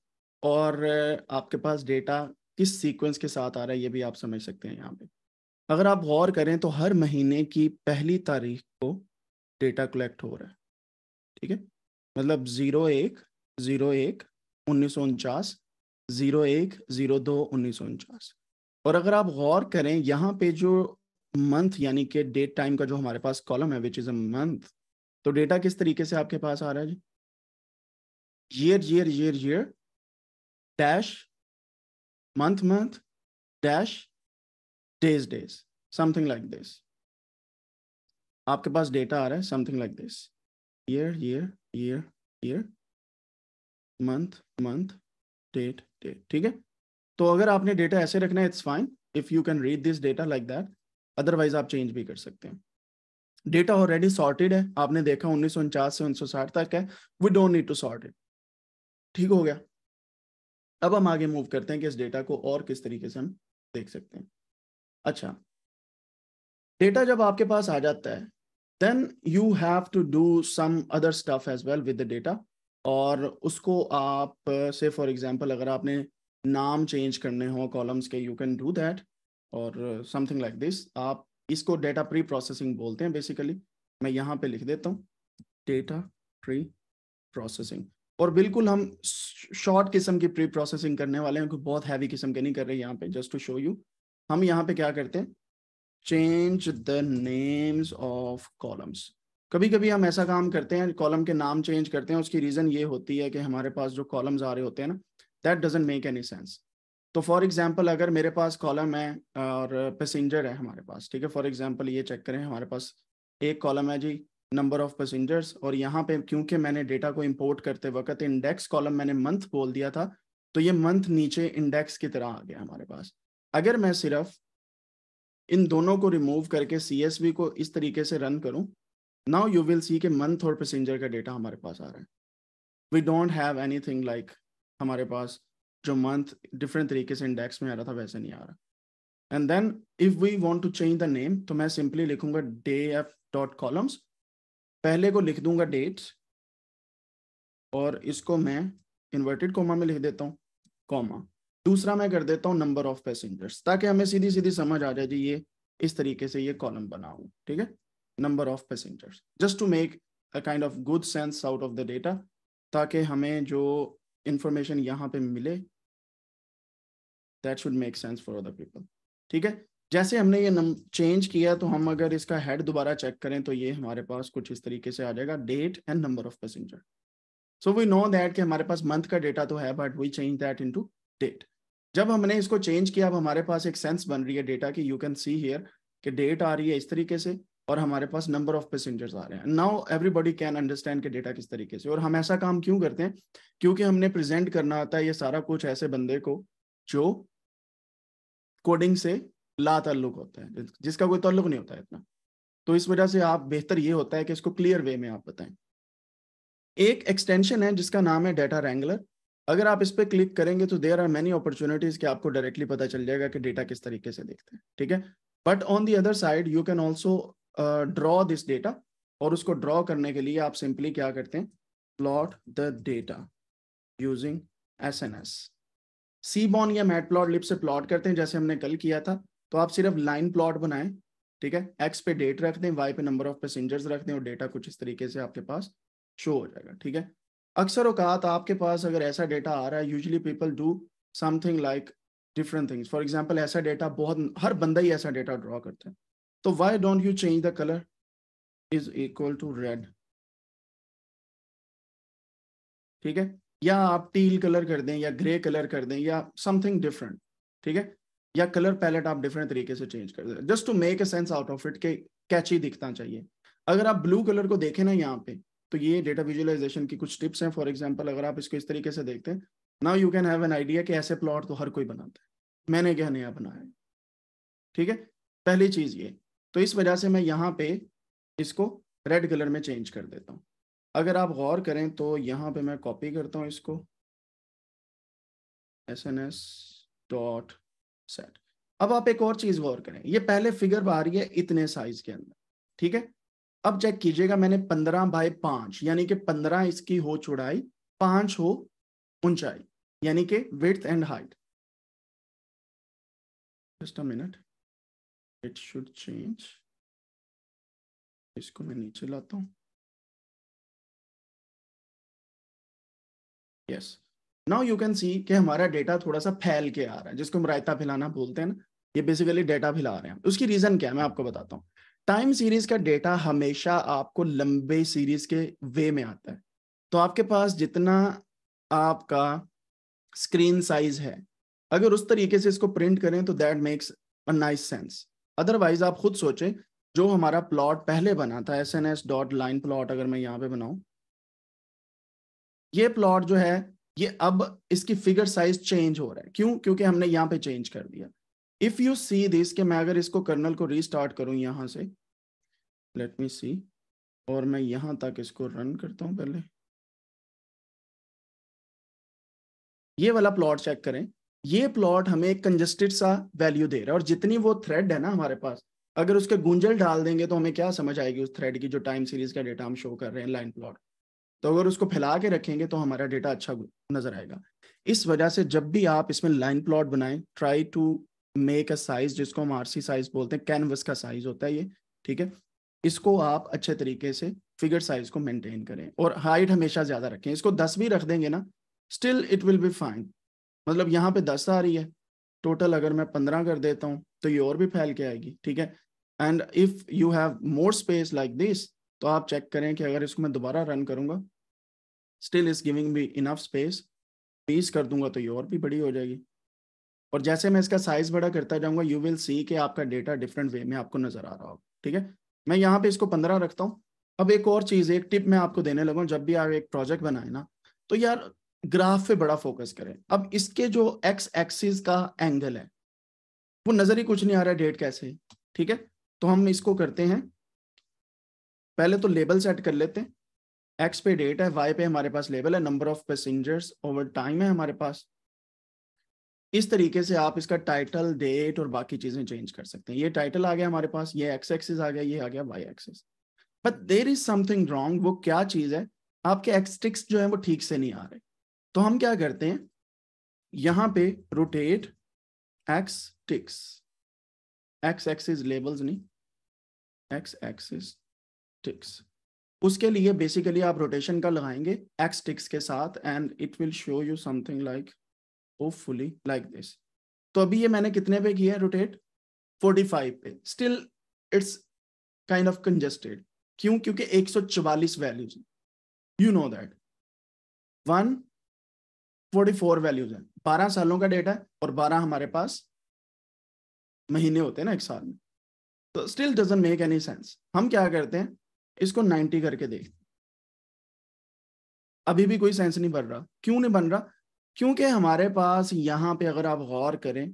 और आपके पास डेटा किस सीक्वेंस के साथ आ रहा है ये भी आप समझ सकते हैं यहाँ पे अगर आप गौर करें तो हर महीने की पहली तारीख को डेटा कलेक्ट हो रहा है ठीक है मतलब ज़ीरो एक ज़ीरो एक उन्नीस सौ उनचास ज़ीरो एक ज़ीरो दो उन्नीस सौ उनचास और अगर आप गौर करें यहाँ पे जो मंथ यानी कि डेट टाइम का जो हमारे पास कॉलम है विच इज़ अ मंथ तो डेटा किस तरीके से आपके पास आ रहा है जी year year year year dash month month dash days days something like this आपके पास डेटा आ रहा है something like this year year year year month month date date ठीक है तो अगर आपने डेटा ऐसे रखना है it's fine if you can read this data like that otherwise आप चेंज भी कर सकते हैं डेटा ऑलरेडी सॉर्टेड है आपने देखा उन्नीस से उन्नीस तक है we don't need to sort it ठीक हो गया अब हम आगे मूव करते हैं कि इस डेटा को और किस तरीके से हम देख सकते हैं अच्छा डेटा जब आपके पास आ जाता है then you have to do some other stuff as well with the data और उसको आप से फॉर एग्जांपल अगर आपने नाम चेंज करने हो कॉलम्स के यू कैन डू दैट और समथिंग लाइक दिस आप इसको डेटा प्री प्रोसेसिंग बोलते हैं बेसिकली मैं यहाँ पे लिख देता हूँ डेटा प्री प्रोसेसिंग और बिल्कुल हम शॉर्ट किस्म की प्री प्रोसेसिंग करने वाले हैं क्योंकि बहुत हैवी किस्म के नहीं कर रहे यहाँ पे जस्ट टू शो यू हम यहाँ पे क्या करते हैं change the names of columns कभी कभी हम ऐसा काम करते हैं कॉलम के नाम चेंज करते हैं उसकी रीज़न ये होती है कि हमारे पास जो कॉलम्स आ रहे होते हैं ना that doesn't make any sense तो फॉर एग्जाम्पल अगर मेरे पास कॉलम है और पैसेंजर है हमारे पास ठीक है फॉर एग्जाम्पल ये चेक करें हमारे पास एक कॉलम है जी नंबर ऑफ पैसेंजर्स और यहाँ पे क्योंकि मैंने डेटा को इम्पोर्ट करते वक्त इंडेक्स कॉलम मैंने मंथ बोल दिया था तो ये मंथ नीचे इंडेक्स की तरह आ गया हमारे पास अगर मैं सिर्फ इन दोनों को रिमूव करके सी को इस तरीके से रन करूं नाउ यू विल सी के मंथ और पैसेंजर का डेटा हमारे पास आ रहा है we don't have thing like हमारे पास जो मंथ डिफरेंट तरीके से इंडेक्स में आ रहा था वैसे नहीं आ रहा and then if we want to change the name तो मैं सिंपली लिखूंगा डे एफ डॉट कॉलम्स पहले को लिख दूंगा डेट्स और इसको मैं इन्वर्टेड कॉमा में लिख देता हूँ कॉमा दूसरा मैं कर देता हूँ नंबर ऑफ पैसेंजर्स ताकि हमें सीधी सीधी समझ आ जाए जी ये इस तरीके से ये कॉलम बनाऊ ठीक है number of passengers just to make a kind of good sense out of the data ताकि हमें जो इंफॉर्मेशन यहाँ पे मिले that should make sense for other people ठीक है जैसे हमने ये नम चेंज किया तो हम अगर इसका हेड दोबारा चेक करें तो ये हमारे पास कुछ इस तरीके से आ जाएगा date and number of passenger so we know that कि हमारे पास मंथ का डेटा तो है but we change that into date जब हमने इसको चेंज किया अब हमारे पास एक सेंस बन रही है डेटा की यू कैन सी हेयर कि डेट आ रही है इस तरीके से और हमारे पास नंबर ऑफ पैसेंजर्स आ रहे हैं नाउ एवरीबॉडी कैन अंडरस्टैंड के डेटा किस तरीके से और हम ऐसा काम क्यों करते हैं क्योंकि हमने प्रेजेंट करना आता है ये सारा कुछ ऐसे बंदे को जो कोडिंग से ला ताल्लुक होता है जिसका कोई ताल्लुक नहीं होता है इतना तो इस वजह से आप बेहतर ये होता है कि इसको क्लियर वे में आप बताएं एक एक्सटेंशन है जिसका नाम है डेटा रेंगुलर अगर आप इस पर क्लिक करेंगे तो देर आर मेनी अपॉर्चुनिटीज कि आपको डायरेक्टली पता चल जाएगा कि डेटा किस तरीके से देखते हैं ठीक है but on the other side you can also draw this data और उसको ड्रॉ करने के लिए आप सिंपली क्या करते हैं plot the data using S N S seaborn या मैट प्लॉट लिप से प्लॉट करते हैं जैसे हमने कल किया था तो आप सिर्फ लाइन प्लॉट बनाएं ठीक है एक्स पे डेट रख दें वाई पे नंबर ऑफ पैसेंजर्स रख दें और डेटा कुछ इस तरीके से आपके पास शो हो जाएगा ठीक है अक्सर अवकात आपके पास अगर ऐसा डेटा आ रहा है usually people do something like different things for example ऐसा डेटा बहुत हर बंदा ही ऐसा डेटा ड्रॉ करता है तो why don't you change the colour is equal to red ठीक है या आप टील कलर कर दें या ग्रे कलर कर दें या समथिंग डिफरेंट ठीक है या कलर पैलेट आप डिफरेंट तरीके से चेंज कर दें just to make a sense out of it के कैची दिखना चाहिए अगर आप ब्लू कलर को देखें ना यहाँ पे तो ये डेटा विजुअलाइजेशन की कुछ टिप्स हैं फॉर एग्जाम्पल अगर आप इसको इस तरीके से देखते हैं now you can have an idea कि ऐसे प्लॉट तो हर कोई बनाता है मैंने क्या नया बनाया ठीक है पहली चीज़ ये तो इस वजह से मैं यहाँ पे इसको रेड कलर में चेंज कर देता हूँ अगर आप गौर करें तो यहाँ पे मैं कॉपी करता हूँ इसको S N S dot set अब आप एक और चीज़ गौर करें ये पहले फिगर आ रही है इतने साइज के अंदर ठीक है अब चेक कीजिएगा मैंने पंद्रह बाय पांच यानी कि पंद्रह इसकी हो चौड़ाई पांच हो ऊंचाई यानी कि width and height just a minute it should change इसको मैं नीचे लाता हूं yes now you can see कि हमारा डेटा थोड़ा सा फैल के आ रहा है जिसको हम रायता फैलाना बोलते हैं ना ये बेसिकली डेटा फैला रहे हैं उसकी रीजन क्या है मैं आपको बताता हूँ टाइम सीरीज का डेटा हमेशा आपको लंबे सीरीज के वे में आता है तो आपके पास जितना आपका स्क्रीन साइज है अगर उस तरीके से इसको प्रिंट करें तो that makes a nice sense otherwise आप खुद सोचें जो हमारा प्लॉट पहले बना था S N S dot line plot अगर मैं यहाँ पे बनाऊ ये प्लॉट जो है ये अब इसकी फिगर साइज चेंज हो रहा है क्यों क्योंकि हमने यहाँ पे चेंज कर दिया इफ यू सी दिस के मैं अगर इसको कर्नल को रीस्टार्ट करूं यहां से लेट मी सी और मैं यहां तक इसको रन करता हूं पहले ये वाला प्लॉट चेक करें ये प्लॉट हमें कंजस्टेड सा वैल्यू दे रहा है और जितनी वो थ्रेड है ना हमारे पास अगर उसके गुंजल डाल देंगे तो हमें क्या समझ आएगी उस थ्रेड की जो टाइम सीरीज का डेटा हम शो कर रहे हैं लाइन प्लॉट तो अगर उसको फैला के रखेंगे तो हमारा डेटा अच्छा नजर आएगा इस वजह से जब भी आप इसमें लाइन प्लॉट बनाएं try to make a size जिसको हम आरसी साइज बोलते हैं कैनवस का साइज होता है ये ठीक है इसको आप अच्छे तरीके से फिगर साइज को मेंटेन करें और हाइट हमेशा ज्यादा रखें इसको दस भी रख देंगे ना still it will be fine मतलब यहाँ पे दस आ रही है टोटल अगर मैं पंद्रह कर देता हूँ तो ये और भी फैल के आएगी ठीक है and if you have more space like this तो आप चेक करें कि अगर इसको मैं दोबारा रन करूंगा still is giving be enough space piece कर दूंगा तो ये और भी बड़ी हो जाएगी और जैसे मैं इसका साइज बड़ा करता जाऊंगा यू विल सी कि आपका डेटा डिफरेंट वे में आपको नजर आ रहा होगा ठीक है मैं यहाँ पे इसको पंद्रह रखता हूँ अब एक और चीज एक टिप मैं आपको देने लगा जब भी आप एक प्रोजेक्ट बनाए ना तो यार ग्राफ पे बड़ा फोकस करें अब इसके जो एक्स एक्सिस का एंगल है वो नजर ही कुछ नहीं आ रहा है डेट कैसे ठीक है तो हम इसको करते हैं पहले तो लेबल सेट कर लेते हैं एक्स पे डेट है वाई पे हमारे पास लेबल है number of passengers over time है हमारे पास इस तरीके से आप इसका टाइटल डेट और बाकी चीजें चेंज कर सकते हैं ये टाइटल आ गया हमारे पास ये एक्स एक्सिस आ गया ये आ गया Y axis but there is something wrong वो क्या चीज है आपके एक्सटिक्स जो है वो ठीक से नहीं आ रहे तो हम क्या करते हैं यहां पे rotate X ticks X axis labels नहीं एक्स एक्सिस टिक्स उसके लिए बेसिकली आप रोटेशन का लगाएंगे एक्स टिक्स के साथ and it will show you something like hopefully like this तो अभी ये मैंने कितने पे किया रोटेट 45 पे still it's kind of congested क्यों क्योंकि 144 values you know that 144 values हैं 12 सालों का डेटा है और 12 हमारे पास महीने होते हैं ना एक साल में तो still doesn't make any sense हम क्या करते हैं इसको 90 करके देखते हैं अभी भी कोई सेंस नहीं बन रहा क्यों नहीं बन रहा क्योंकि हमारे पास यहाँ पे अगर आप गौर करें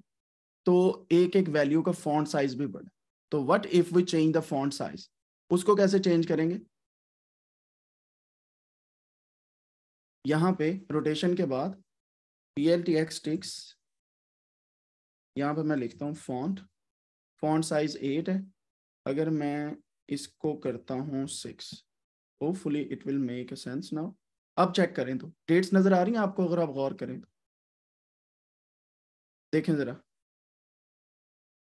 तो एक एक वैल्यू का फॉन्ट साइज भी बढ़ा तो what if we change the font size उसको कैसे चेंज करेंगे यहाँ पे रोटेशन के बाद P L T X ticks यहाँ पे मैं लिखता हूँ फॉन्ट फॉन्ट साइज एट है अगर मैं इसको करता हूँ six fully it will make a sense now आप चेक करें तो डेट्स नजर आ रही हैं आपको अगर आप गौर करें तो देखें जरा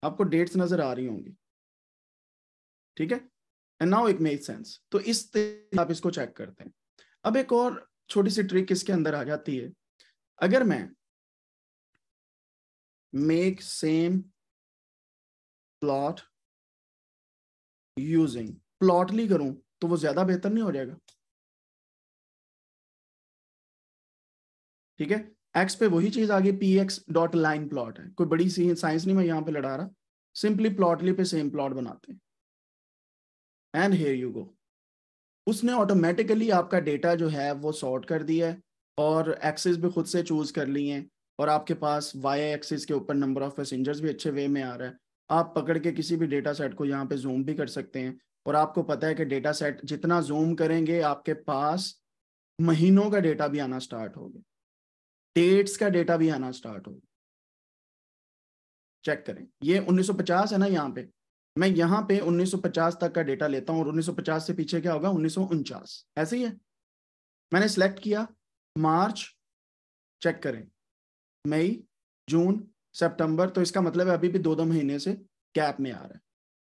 आपको डेट्स नजर आ रही होंगी ठीक है and now it make sense तो इस आप इसको चेक करते हैं अब एक और छोटी सी ट्रिक इसके अंदर आ जाती है अगर मैं make same plot using plotly करूं तो वो ज्यादा बेहतर नहीं हो जाएगा ठीक है एक्स पे वही चीज आ गई p x dot line plot है कोई बड़ी सी साइंस नहीं मैं यहाँ पे लड़ा रहा सिंपली प्लॉटली पे सेम प्लॉट बनाते हैं एंड हेयर यू गो उसने ऑटोमेटिकली आपका डेटा जो है वो सॉर्ट कर दिया है और एक्सेस भी खुद से चूज कर लिए हैं और आपके पास वाई एक्सेस के ऊपर नंबर ऑफ पैसेंजर्स भी अच्छे वे में आ रहा है आप पकड़ के किसी भी डेटा सेट को यहाँ पे जूम भी कर सकते हैं और आपको पता है कि डेटा सेट जितना जूम करेंगे आपके पास महीनों का डेटा भी आना स्टार्ट हो गया डेट्स का डेटा भी आना स्टार्ट हो चेक करें ये 1950 है ना यहाँ पे मैं यहाँ पे 1950 तक का डेटा लेता हूँ और 1950 से पीछे क्या होगा उन्नीस ऐसे ही है मैंने सेलेक्ट किया मार्च चेक करें मई जून सितंबर तो इसका मतलब है अभी भी दो दो महीने से कैप में आ रहा है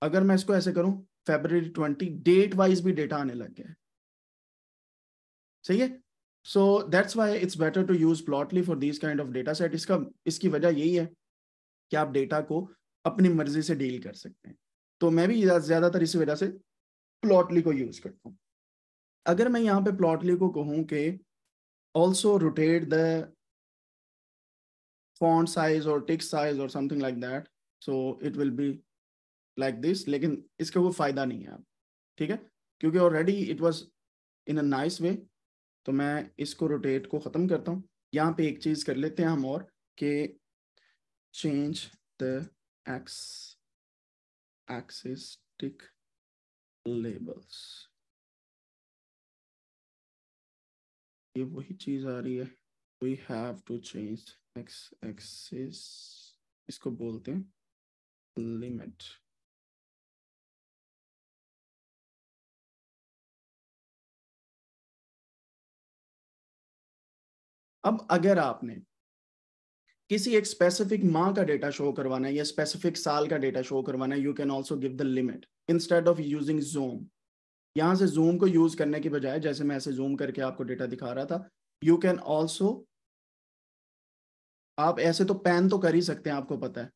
अगर मैं इसको ऐसे करूं फेबर ट्वेंटी डेट वाइज भी डेटा आने लग गया है सही है so that's why it's better to use Plotly for this kind of data set इसका इसकी वजह यही है कि आप डेटा को अपनी मर्जी से डील कर सकते हैं तो मैं भी ज़्यादातर इसी वजह से प्लॉटली को यूज़ करता हूँ अगर मैं यहाँ पे प्लॉटली को कहूँ कि also rotate the font size और text साइज और something like that so it will be like this लेकिन इसका कोई फायदा नहीं है आप ठीक है क्योंकि already it was in a nice way तो मैं इसको रोटेट को ख़त्म करता हूँ यहाँ पे एक चीज़ कर लेते हैं हम और के change the x axis tick ये वही चीज आ रही है we have to change x axis इसको बोलते हैं लिमिट अब अगर आपने किसी एक स्पेसिफिक माह का डेटा शो करवाना है या स्पेसिफिक साल का डेटा शो करवाना है you can also give the limit instead of using zoom यहां से जूम को यूज करने के बजाय जैसे मैं ऐसे जूम करके आपको डेटा दिखा रहा था यू कैन ऑल्सो आप ऐसे तो पैन तो कर ही सकते हैं आपको पता है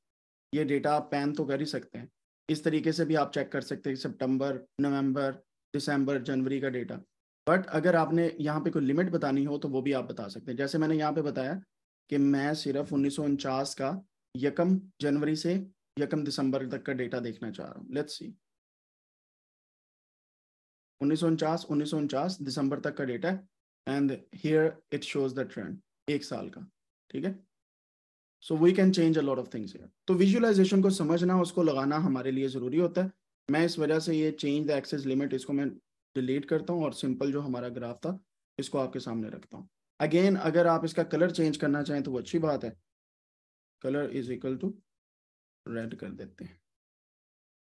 ये डेटा आप पैन तो कर ही सकते हैं इस तरीके से भी आप चेक कर सकते हैं सितंबर नवंबर दिसंबर जनवरी का डेटा बट अगर आपने यहाँ पे कोई लिमिट बतानी हो तो वो भी आप बता सकते हैं जैसे मैंने यहाँ पे बताया कि मैं सिर्फ उन्नीस का यकम जनवरी से यकम दिसंबर तक का डेटा देखना चाह रहा हूँ लेट्स सी उन्नीस उन्नीस दिसंबर तक का data and here it shows the trend एक साल का ठीक है so we can change a lot of things तो विजुअलाइजेशन को समझना उसको लगाना हमारे लिए ज़रूरी होता है मैं इस वजह से ये चेंज द एक्सेस लिमिट इसको मैं डिलीट करता हूँ और सिंपल जो हमारा ग्राफ था इसको आपके सामने रखता हूँ अगेन अगर आप इसका कलर चेंज करना चाहें तो वो अच्छी बात है colour is equal to red कर देते हैं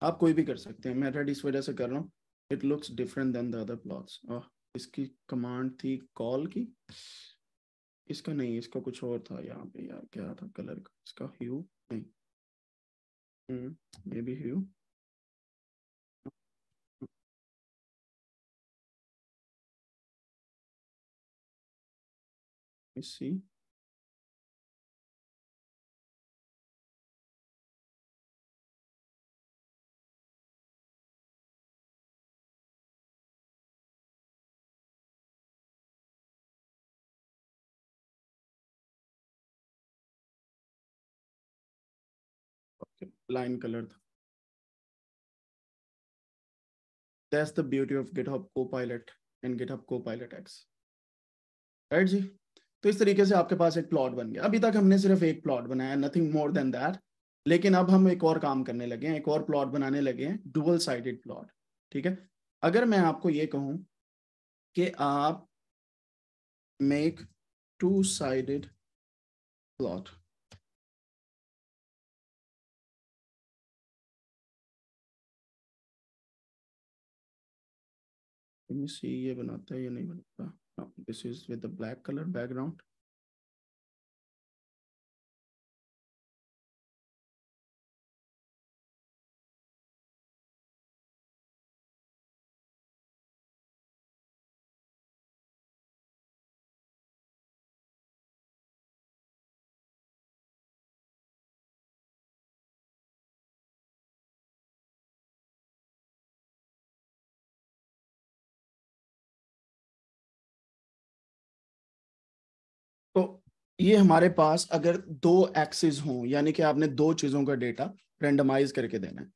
आप कोई भी कर सकते हैं मैं रेड इस वजह से कर रहा हूँ it looks different then the other plots इसकी कमांड थी कॉल की इसका नहीं इसका कुछ और था यहाँ पे यार क्या था कलर का इसका ह्यू नहीं ये भी ह्यू me see. Okay, line color. That's the beauty of GitHub Copilot and GitHub Copilot X. Right, तो इस तरीके से आपके पास एक प्लॉट बन गया अभी तक हमने सिर्फ एक प्लॉट बनाया नथिंग मोर देन दैट लेकिन अब हम एक और काम करने लगे हैं एक और प्लॉट बनाने लगे हैं डुअल साइडेड प्लॉट ठीक है अगर मैं आपको ये कहूं कि आप मेक टू साइडेड प्लॉट ये बनाता है या नहीं बनाता No, this is with the black color background. ये हमारे पास अगर दो एक्सिस हों यानी कि आपने दो चीज़ों का डेटा रेंडमाइज करके देना है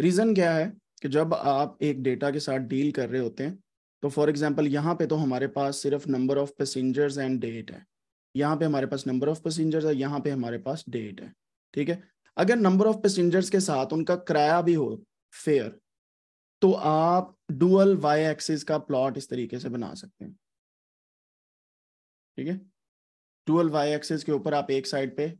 रीज़न क्या है कि जब आप एक डेटा के साथ डील कर रहे होते हैं तो फॉर एग्जांपल यहाँ पे तो हमारे पास सिर्फ number of passengers and date है यहाँ पे हमारे पास नंबर ऑफ पैसेंजर्स है यहाँ पे हमारे पास डेट है ठीक है अगर नंबर ऑफ पैसेंजर्स के साथ उनका किराया भी हो फेयर तो आप डुअल वाई एक्सिस का प्लॉट इस तरीके से बना सकते हैं ठीक है ट्वेल्व वाई एक्सेस के ऊपर आप एक साइड पे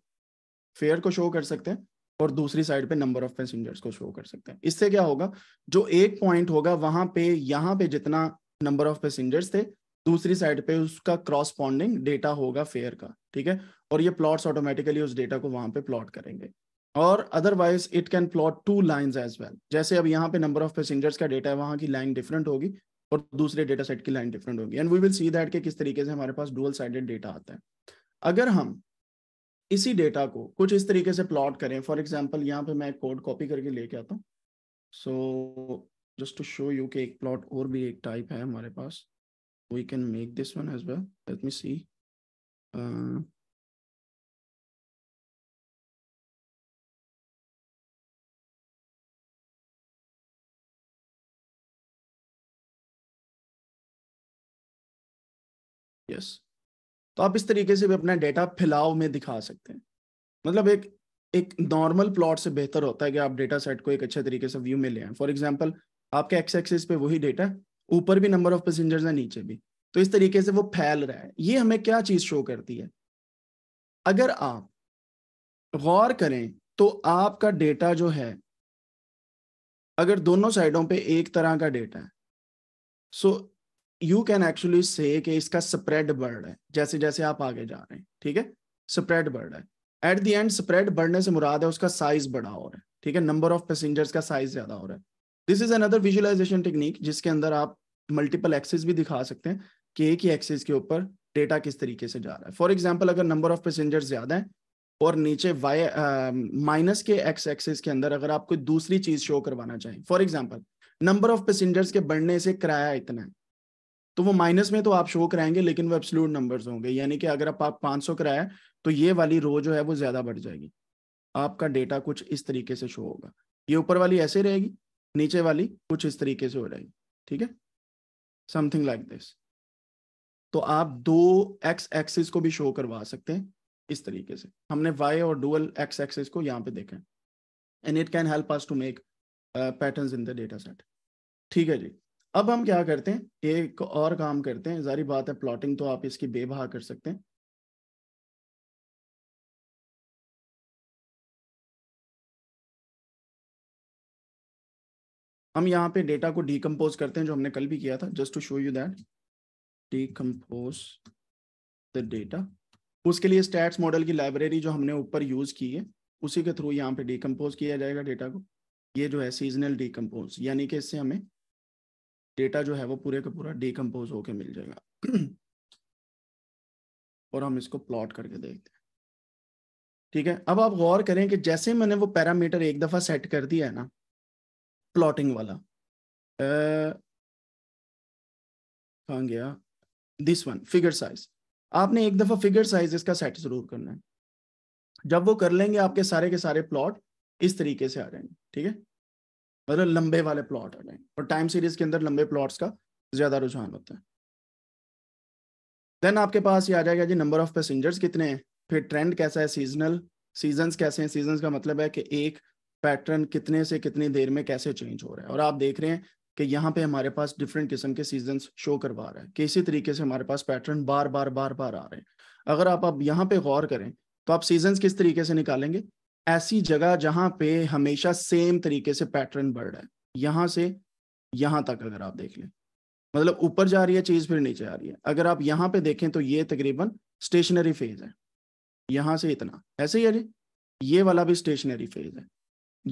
फेयर को शो कर सकते हैं और दूसरी साइड पे नंबर ऑफ पैसेंजर्स को शो कर सकते हैं इससे क्या होगा जो एक पॉइंट होगा वहां पे यहाँ पे जितना नंबर ऑफ पैसेंजर्स थे दूसरी साइड पे उसका क्रॉसपॉन्डिंग डेटा होगा फेयर का ठीक है और ये प्लॉट्स ऑटोमेटिकली उस डेटा को वहां पे प्लॉट करेंगे और otherwise it can plot two line as well जैसे अब यहाँ पे नंबर ऑफ पैसेंजर्स का डेटा है वहाँ की लाइन डिफरेंट होगी और दूसरे डेटा सेट की लाइन डिफरेंट होगी and we will see that के किस तरीके से हमारे पास डुअल साइडेड डेटा आता है अगर हम इसी डेटा को कुछ इस तरीके से प्लॉट करें फॉर एग्जाम्पल यहाँ पे मैं कोड कॉपी करके लेके आता हूँ so just to show you के एक प्लॉट और भी एक टाइप है हमारे पास we can make this one as well let me see yes तो आप इस तरीके से भी अपना डेटा फैलाव में दिखा सकते हैं मतलब एक एक नॉर्मल प्लॉट से बेहतर होता है कि आप डेटा सेट को एक अच्छे तरीके से व्यू में ले आए फॉर एग्जाम्पल आपके एक्स एक्सिस पे वही डेटा ऊपर भी नंबर ऑफ पैसेंजर्स है नीचे भी तो इस तरीके से वो फैल रहा है ये हमें क्या चीज शो करती है अगर आप गौर करें तो आपका डेटा जो है अगर दोनों साइडों पे एक तरह का डेटा है सो यू कैन एक्चुअली से कि इसका स्प्रेड बर्ड है जैसे जैसे आप आगे जा रहे हैं ठीक है स्प्रेड बर्ड है एट द एंड स्प्रेड बढ़ने से मुराद है उसका साइज बड़ा हो रहा है ठीक है नंबर ऑफ पैसेंजर्स का साइज ज्यादा हो रहा है this is another visualization technique जिसके अंदर आप मल्टीपल एक्सेस भी दिखा सकते हैं कि एक ही एक्सेस के ऊपर डेटा किस तरीके से जा रहा है फॉर एग्जाम्पल अगर नंबर ऑफ पैसेंजर्स ज्यादा है और नीचे वाई माइनस के एक्स एक्सेस के अंदर अगर आप कोई दूसरी चीज शो करवाना चाहें for example number of passengers के बढ़ने से किराया इतना है तो वो माइनस में तो आप शो कराएंगे लेकिन वो एब्सोल्यूट नंबर्स होंगे यानी कि अगर आप पाँच सौ कराए तो ये वाली रो जो है वो ज़्यादा बढ़ जाएगी आपका डेटा कुछ इस तरीके से शो होगा ये ऊपर वाली ऐसे रहेगी नीचे वाली कुछ इस तरीके से हो जाएगी ठीक है समथिंग लाइक दिस तो आप दो एक्स एक्सिस को भी शो करवा सकते हैं इस तरीके से हमने वाई और डुअल एक्स एक्सिस को यहाँ पे देखा and it can help us to make patterns in the data set ठीक है जी अब हम क्या करते हैं एक और काम करते हैं जारी बात है प्लॉटिंग तो आप इसकी बेबहा कर सकते हैं हम यहाँ पे डेटा को डिकम्पोज करते हैं जो हमने कल भी किया था just to show you that decompose the data उसके लिए स्टैट्स मॉडल की लाइब्रेरी जो हमने ऊपर यूज की है उसी के थ्रू यहाँ पे डिकम्पोज किया जाएगा डेटा को ये जो है सीजनल डीकम्पोज यानी कि इससे हमें डेटा जो है वो पूरे का पूरा डिकम्पोज होके मिल जाएगा और हम इसको प्लॉट करके देखते हैं ठीक है अब आप गौर करें कि जैसे मैंने वो पैरामीटर एक दफ़ा सेट कर दिया है ना प्लॉटिंग वाला कहा गया दिस वन फिगर साइज आपने एक दफ़ा फिगर साइज इसका सेट ज़रूर करना है जब वो कर लेंगे आपके सारे के सारे प्लॉट इस तरीके से आ जाएंगे ठीक है मतलब लंबे वाले प्लॉट आ गए और टाइम सीरीज के अंदर लंबे प्लॉट्स का ज्यादा रुझान होता है देन आपके पास ये आ जाएगा जी नंबर ऑफ पैसेंजर्स कितने हैं फिर ट्रेंड कैसा है सीजनल सीजन्स कैसे हैं सीजन का मतलब है कि एक पैटर्न कितने से कितनी देर में कैसे चेंज हो रहा है और आप देख रहे हैं कि यहाँ पे हमारे पास डिफरेंट किस्म के सीजन शो करवा रहा है कि इसी तरीके से हमारे पास पैटर्न बार बार बार बार आ रहे हैं अगर आप अब यहाँ पे गौर करें तो आप सीजन किस तरीके से निकालेंगे ऐसी जगह जहां पे हमेशा सेम तरीके से पैटर्न बढ़ रहा है यहां से यहां तक अगर आप देख लें मतलब ऊपर जा रही है चीज फिर नीचे आ रही है अगर आप यहाँ पे देखें तो ये तकरीबन स्टेशनरी फेज है यहाँ से इतना ऐसे ही है जी ये वाला भी स्टेशनरी फेज है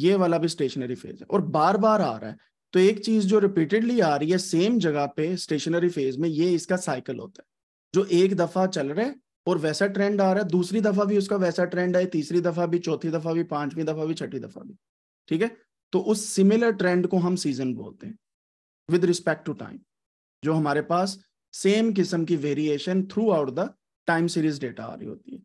ये वाला भी स्टेशनरी फेज है और बार बार आ रहा है तो एक चीज जो रिपीटेडली आ रही है सेम जगह पे स्टेशनरी फेज में ये इसका साइकिल होता है जो एक दफा चल रहा है और वैसा ट्रेंड आ रहा है दूसरी दफा भी उसका वैसा ट्रेंड आए तीसरी दफा भी चौथी दफा भी पांचवी दफा भी छठी दफा भी ठीक है तो उस सिमिलर ट्रेंड को हम सीजन बोलते हैं विद रिस्पेक्ट टू टाइम जो हमारे पास सेम किस्म की variation throughout the time series data आ रही होती है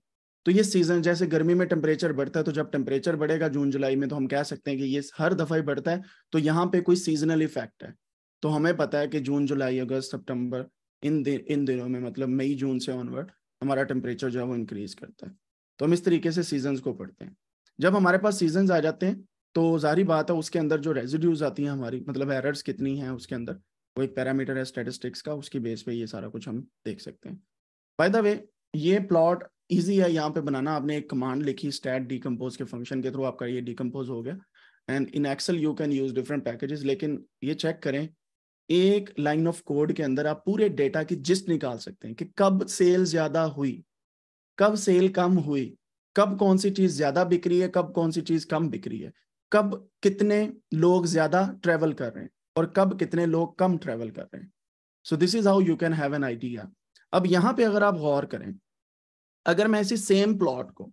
तो ये सीजन जैसे गर्मी में टेम्परेचर बढ़ता है तो जब टेम्परेचर बढ़ेगा जून जुलाई में तो हम कह सकते हैं कि ये हर दफा ही बढ़ता है तो यहाँ पे कोई सीजनल इफेक्ट है तो हमें पता है कि जून जुलाई अगस्त सितंबर इन दिन इन दिनों में मतलब मई जून से ऑनवर्ड हमारा टेम्परेचर जो है वो इंक्रीज करता है तो हम इस तरीके से सीजन्स को पढ़ते हैं जब हमारे पास सीजन्स आ जाते हैं तो जारी बात है उसके अंदर जो रेजिड्यूज आती हैं हमारी मतलब एरर्स कितनी हैं उसके अंदर वो एक पैरामीटर है स्टेटिस्टिक्स का उसकी बेस पे ये सारा कुछ हम देख सकते हैं बाय द वे ये प्लॉट इजी है यहाँ पे बनाना आपने एक कमांड लिखी स्टैट डिकम्पोज के फंक्शन के थ्रू आपका ये डिकम्पोज हो गया and in Excel you can use different packages लेकिन ये चेक करें एक लाइन ऑफ कोड के अंदर आप पूरे डेटा की जिस्ट निकाल सकते हैं कि कब सेल ज्यादा हुई कब सेल कम हुई कब कौन सी चीज ज्यादा बिक्री है कब कौन सी चीज कम बिक्री है कब कितने लोग ज्यादा ट्रेवल कर रहे हैं और कब कितने लोग कम ट्रेवल कर रहे हैं so this is how you can have an idea अब यहां पे अगर आप गौर करें अगर मैं इसी सेम प्लॉट को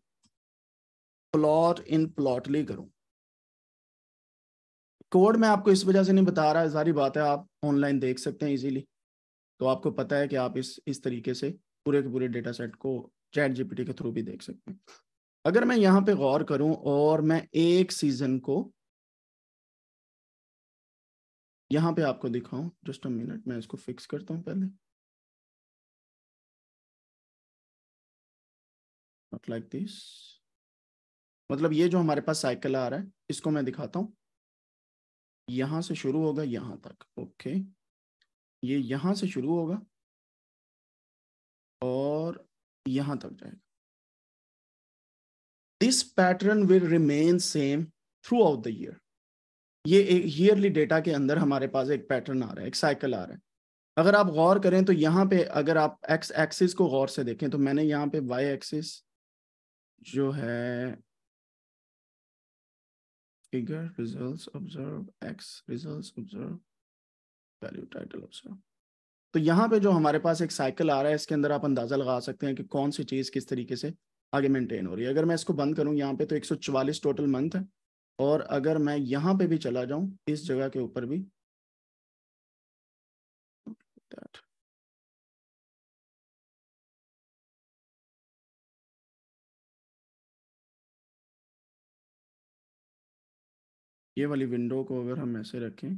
प्लॉट इन प्लॉटली करूं कोड मैं आपको इस वजह से नहीं बता रहा सारी बात है आप ऑनलाइन देख सकते हैं इजीली तो आपको पता है कि आप इस इस तरीके से पूरे के पूरे डेटा सेट को चैट जीपीटी के थ्रू भी देख सकते हैं अगर मैं यहाँ पे गौर करूं और मैं एक सीजन को यहाँ पे आपको दिखाऊं जस्ट अ मिनट मैं इसको फिक्स करता हूँ पहले नॉट लाइक दिस मतलब ये जो हमारे पास साइकिल आ रहा है इसको मैं दिखाता हूँ यहां से शुरू होगा यहां तक ओके ये यहां से शुरू होगा और यहां तक जाएगा this pattern will remain same throughout the year ये एक ईयरली डेटा के अंदर हमारे पास एक पैटर्न आ रहा है एक साइकिल आ रहा है अगर आप गौर करें तो यहाँ पे अगर आप एक्स एक्सिस को गौर से देखें तो मैंने यहाँ पे वाई एक्सिस जो है figure results observe x results observe value title observe तो यहाँ पे जो हमारे पास एक साइकिल आ रहा है इसके अंदर आप अंदाजा लगा सकते हैं कि कौन सी चीज किस तरीके से आगे मेंटेन हो रही है अगर मैं इसको बंद करूँ यहाँ पे तो 144 टोटल मंथ है और अगर मैं यहाँ पे भी चला जाऊं इस जगह के ऊपर भी that. ये वाली विंडो को अगर हम ऐसे रखें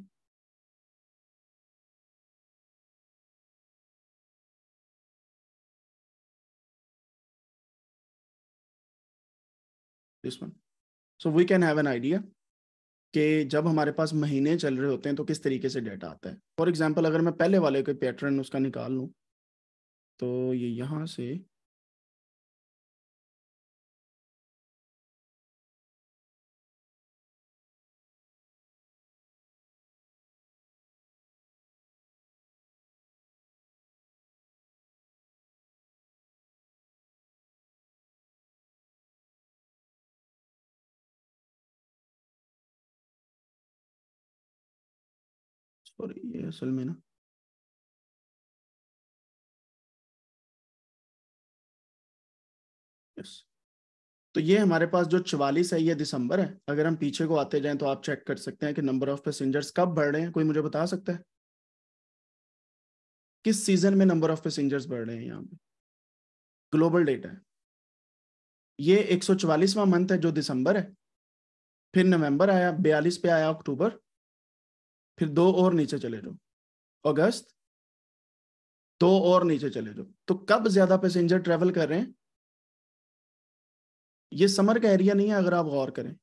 this one so we can have an idea कि जब हमारे पास महीने चल रहे होते हैं तो किस तरीके से डेटा आता है फॉर एग्जाम्पल अगर मैं पहले वाले के पैटर्न उसका निकाल लूँ तो ये यहाँ से और ये असल में ना यस तो ये हमारे पास जो चवालीस है ये दिसंबर है अगर हम पीछे को आते जाएं तो आप चेक कर सकते हैं कि नंबर ऑफ पैसेंजर्स कब बढ़ रहे हैं कोई मुझे बता सकता है किस सीजन में नंबर ऑफ पैसेंजर्स बढ़ रहे हैं यहाँ पे ग्लोबल डेटा है ये 144वां मंथ है जो दिसंबर है फिर नवंबर आया बयालीस पे आया अक्टूबर फिर दो और नीचे चले जाओ अगस्त दो और नीचे चले जाओ तो कब ज्यादा पैसेंजर ट्रेवल कर रहे हैं ये समर का एरिया नहीं है अगर आप गौर करें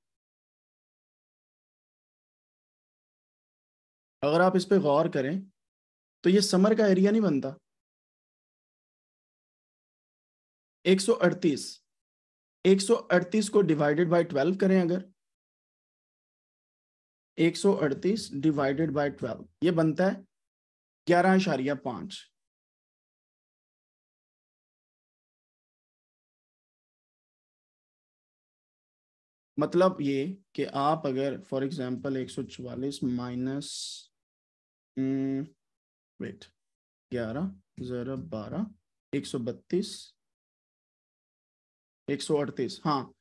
अगर आप इस पर गौर करें तो ये समर का एरिया नहीं बनता 138 138 को डिवाइडेड बाय 12 करें अगर 138 डिवाइडेड बाय 12 ये बनता है ग्यारह इशारिया पांच मतलब ये कि आप अगर फॉर एग्जांपल 144 माइनस वेट ग्यारह जरा एक सौ अड़तीस हाँ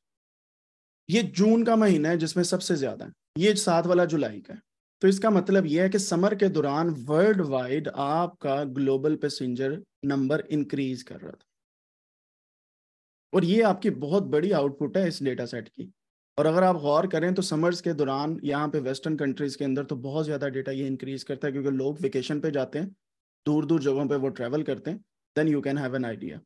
ये जून का महीना है जिसमें सबसे ज्यादा है ये सात वाला जुलाई का है तो इसका मतलब यह है कि समर के दौरान वर्ल्ड वाइड आपका ग्लोबल पैसेंजर नंबर इंक्रीज कर रहा था और ये आपकी बहुत बड़ी आउटपुट है इस डेटा सेट की और अगर आप गौर करें तो समर्स के दौरान यहाँ पे वेस्टर्न कंट्रीज के अंदर तो बहुत ज़्यादा डेटा ये इंक्रीज करता है क्योंकि लोग वेकेशन पे जाते हैं दूर दूर जगहों पे वो ट्रेवल करते हैं then you can have an idea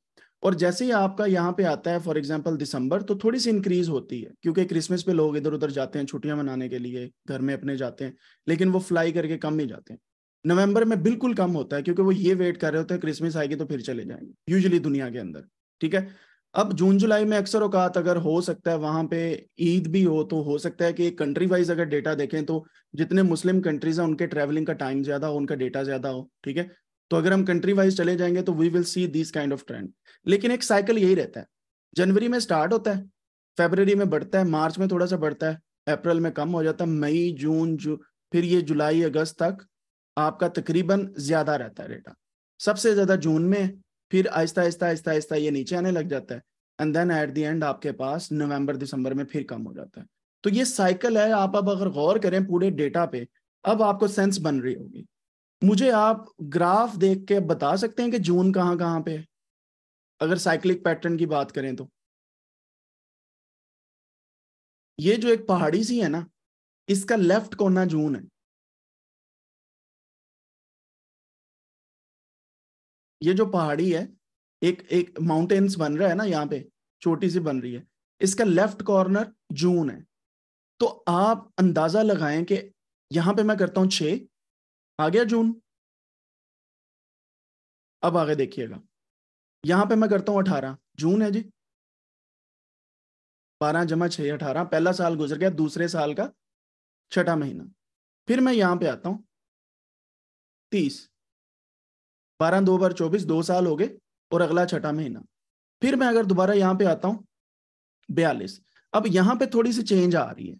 और जैसे ही आपका यहाँ पे आता है फॉर एग्जाम्पल दिसंबर तो थोड़ी सी इंक्रीज होती है क्योंकि क्रिसमस पे लोग इधर उधर जाते हैं छुट्टियां मनाने के लिए घर में अपने जाते हैं लेकिन वो फ्लाई करके कम ही जाते हैं नवंबर में बिल्कुल कम होता है क्योंकि वो ये वेट कर रहे होते हैं क्रिसमस आएगी तो फिर चले जाएंगे यूजली दुनिया के अंदर ठीक है अब जून जुलाई में अक्सर औकात अगर हो सकता है वहां पे ईद भी हो तो हो सकता है कि कंट्री वाइज अगर डेटा देखें तो जितने मुस्लिम कंट्रीज हैं उनके ट्रेवलिंग का टाइम ज्यादा हो उनका डेटा ज्यादा हो ठीक है तो अगर हम कंट्री वाइज चले जाएंगे तो we will see this kind of trend लेकिन एक साइकिल यही रहता है जनवरी में स्टार्ट होता है फेबररी में बढ़ता है मार्च में थोड़ा सा बढ़ता है अप्रैल में कम हो जाता है मई जून जू फिर ये जुलाई अगस्त तक आपका तकरीबन ज्यादा रहता है डेटा सबसे ज्यादा जून में फिर आहिस्ता आहिस्ता आहिस्ता आहिस्ता ये नीचे आने लग जाता है and then at the end आपके पास नवंबर दिसंबर में फिर कम हो जाता है तो ये साइकिल है आप अब अगर गौर करें पूरे डेटा पे अब आपको सेंस बन रही होगी मुझे आप ग्राफ देख के बता सकते हैं कि जून कहाँ कहाँ पे है अगर साइक्लिक पैटर्न की बात करें तो ये जो एक पहाड़ी सी है ना इसका लेफ्ट कोना जून है ये जो पहाड़ी है एक एक माउंटेन्स बन रहा है ना यहाँ पे छोटी सी बन रही है इसका लेफ्ट कॉर्नर जून है तो आप अंदाजा लगाएं कि यहां पे मैं करता हूं छे आ गया जून अब आगे देखिएगा यहां पे मैं करता हूं अठारह जून है जी बारह जमा छह अठारह पहला साल गुजर गया दूसरे साल का छठा महीना फिर मैं यहां पे आता हूं तीस बारह दो बार चौबीस दो साल हो गए और अगला छठा महीना फिर मैं अगर दोबारा यहां पे आता हूं बयालीस अब यहां पे थोड़ी सी चेंज आ रही है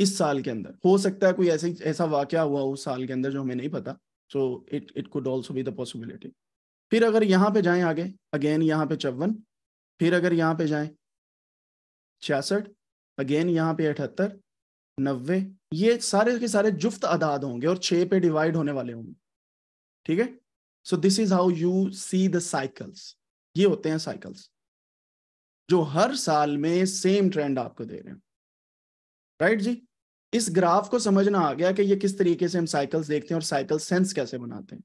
इस साल के अंदर हो सकता है कोई ऐसे ऐसा वाक्य हुआ उस साल के अंदर जो हमें नहीं पता so it it could also be the possibility फिर अगर यहाँ पे जाएं आगे अगेन यहाँ पे चौवन फिर अगर यहाँ पे जाएं छियासठ अगेन यहाँ पे अठहत्तर नब्बे ये सारे के सारे जुफ्त आदाद होंगे और छः पे डिवाइड होने वाले होंगे ठीक है so this is how you see the cycles ये होते हैं साइकिल्स जो हर साल में सेम ट्रेंड आपको दे रहे हैं राइट right जी इस ग्राफ को समझना आ गया कि ये किस तरीके से हम साइकिल्स देखते हैं और साइकिल सेंस कैसे बनाते हैं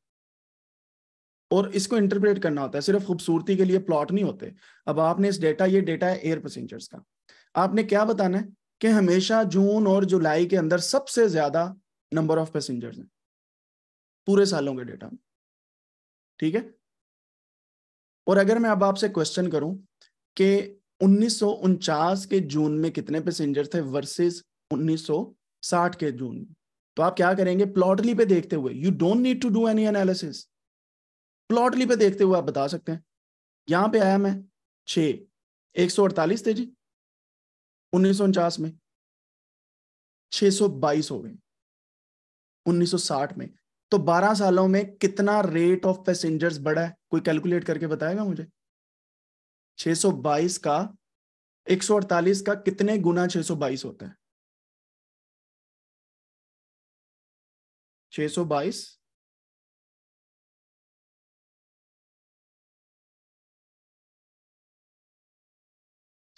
और इसको इंटरप्रेट करना होता है सिर्फ खूबसूरती के लिए प्लॉट नहीं होते अब आपने इस डेटा ये डेटा है एयर पैसेंजर्स का आपने क्या बताना है कि हमेशा जून और जुलाई के अंदर सबसे ज्यादा नंबर ऑफ पैसेंजर्स हैं पूरे सालों के डेटा में ठीक है और अगर मैं अब आपसे क्वेश्चन करूं कि उन्नीस के जून में कितने पैसेंजर थे वर्सेज 1960 के जून में तो आप क्या करेंगे प्लॉटली पे देखते हुए you don't need to do any analysis Plotly पे देखते हुए आप बता सकते हैं यहां पे आया मैं छ एक सौ अड़तालीस थे जी उन्नीस सौ उनचास में छह सौ बाईस हो गए उन्नीस सौ साठ में तो बारह सालों में कितना रेट ऑफ पैसेंजर्स बढ़ा है कोई कैलकुलेट करके बताएगा मुझे 622 का 148 का कितने गुना 622 होता है 622 सौ बाईस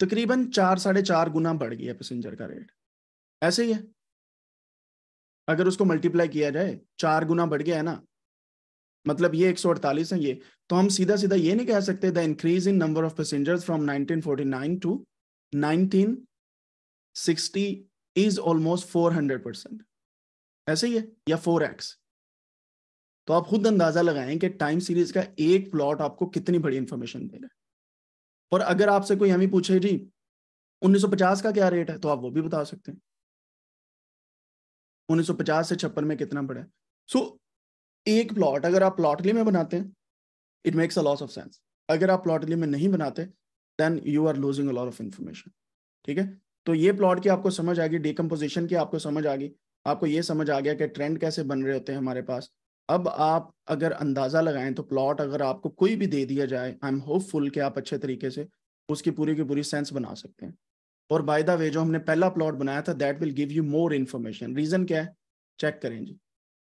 तकरीबन चार साढ़े चार गुना बढ़ गया पैसेंजर का रेट ऐसे ही है अगर उसको मल्टीप्लाई किया जाए चार गुना बढ़ गया है ना मतलब ये एक सौ अड़तालीस है ये तो हम सीधा सीधा ये नहीं कह सकते the increase in number of passengers from 1949 to 1960 is almost 400 percent ऐसे ही है या फोर एक्स तो आप खुद अंदाजा लगाएं कि टाइम सीरीज का एक प्लॉट आपको कितनी बड़ी इंफॉर्मेशन दे रहा है और अगर आपसे कोई हमें पूछे जी 1950 का क्या रेट है तो आप वो भी बता सकते हैं 1950 से छप्पन में कितना बड़ा है सो so, एक प्लॉट अगर आप प्लॉटली में बनाते हैं it makes a loss of sense अगर आप प्लॉटली में नहीं बनाते then you are losing a lot of information ठीक है तो ये प्लॉट की आपको समझ आ गई डिकम्पोजिशन की आपको समझ आ गई आपको ये समझ आ गया कि ट्रेंड कैसे बन रहे होते हैं हमारे पास अब आप अगर अंदाज़ा लगाएं तो प्लॉट अगर आपको कोई भी दे दिया जाए आई एम होपफुल कि आप अच्छे तरीके से उसकी पूरी की पूरी सेंस बना सकते हैं और बाय द वे जो हमने पहला प्लॉट बनाया था that will give you more information reason क्या है चेक करें जी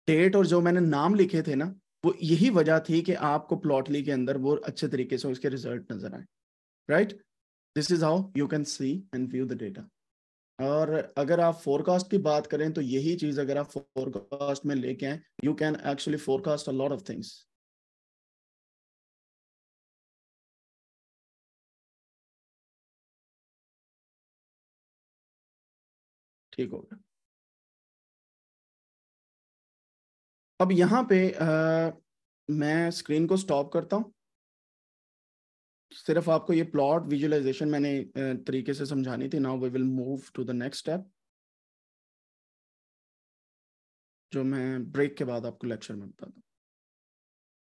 डेट और जो मैंने नाम लिखे थे ना वो यही वजह थी कि आपको प्लॉटली के अंदर वो अच्छे तरीके से उसके रिजल्ट नजर आए right this is how you can see and view the data और अगर आप फोरकास्ट की बात करें तो यही चीज अगर आप फोरकास्ट में लेके आए you can actually forecast a lot of things ठीक हो गया अब यहाँ पे आ, मैं स्क्रीन को स्टॉप करता हूँ सिर्फ आपको ये प्लॉट विजुअलाइजेशन मैंने तरीके से समझानी थी now we will move to the next step जो मैं ब्रेक के बाद आपको लेक्चर में बताता हूँ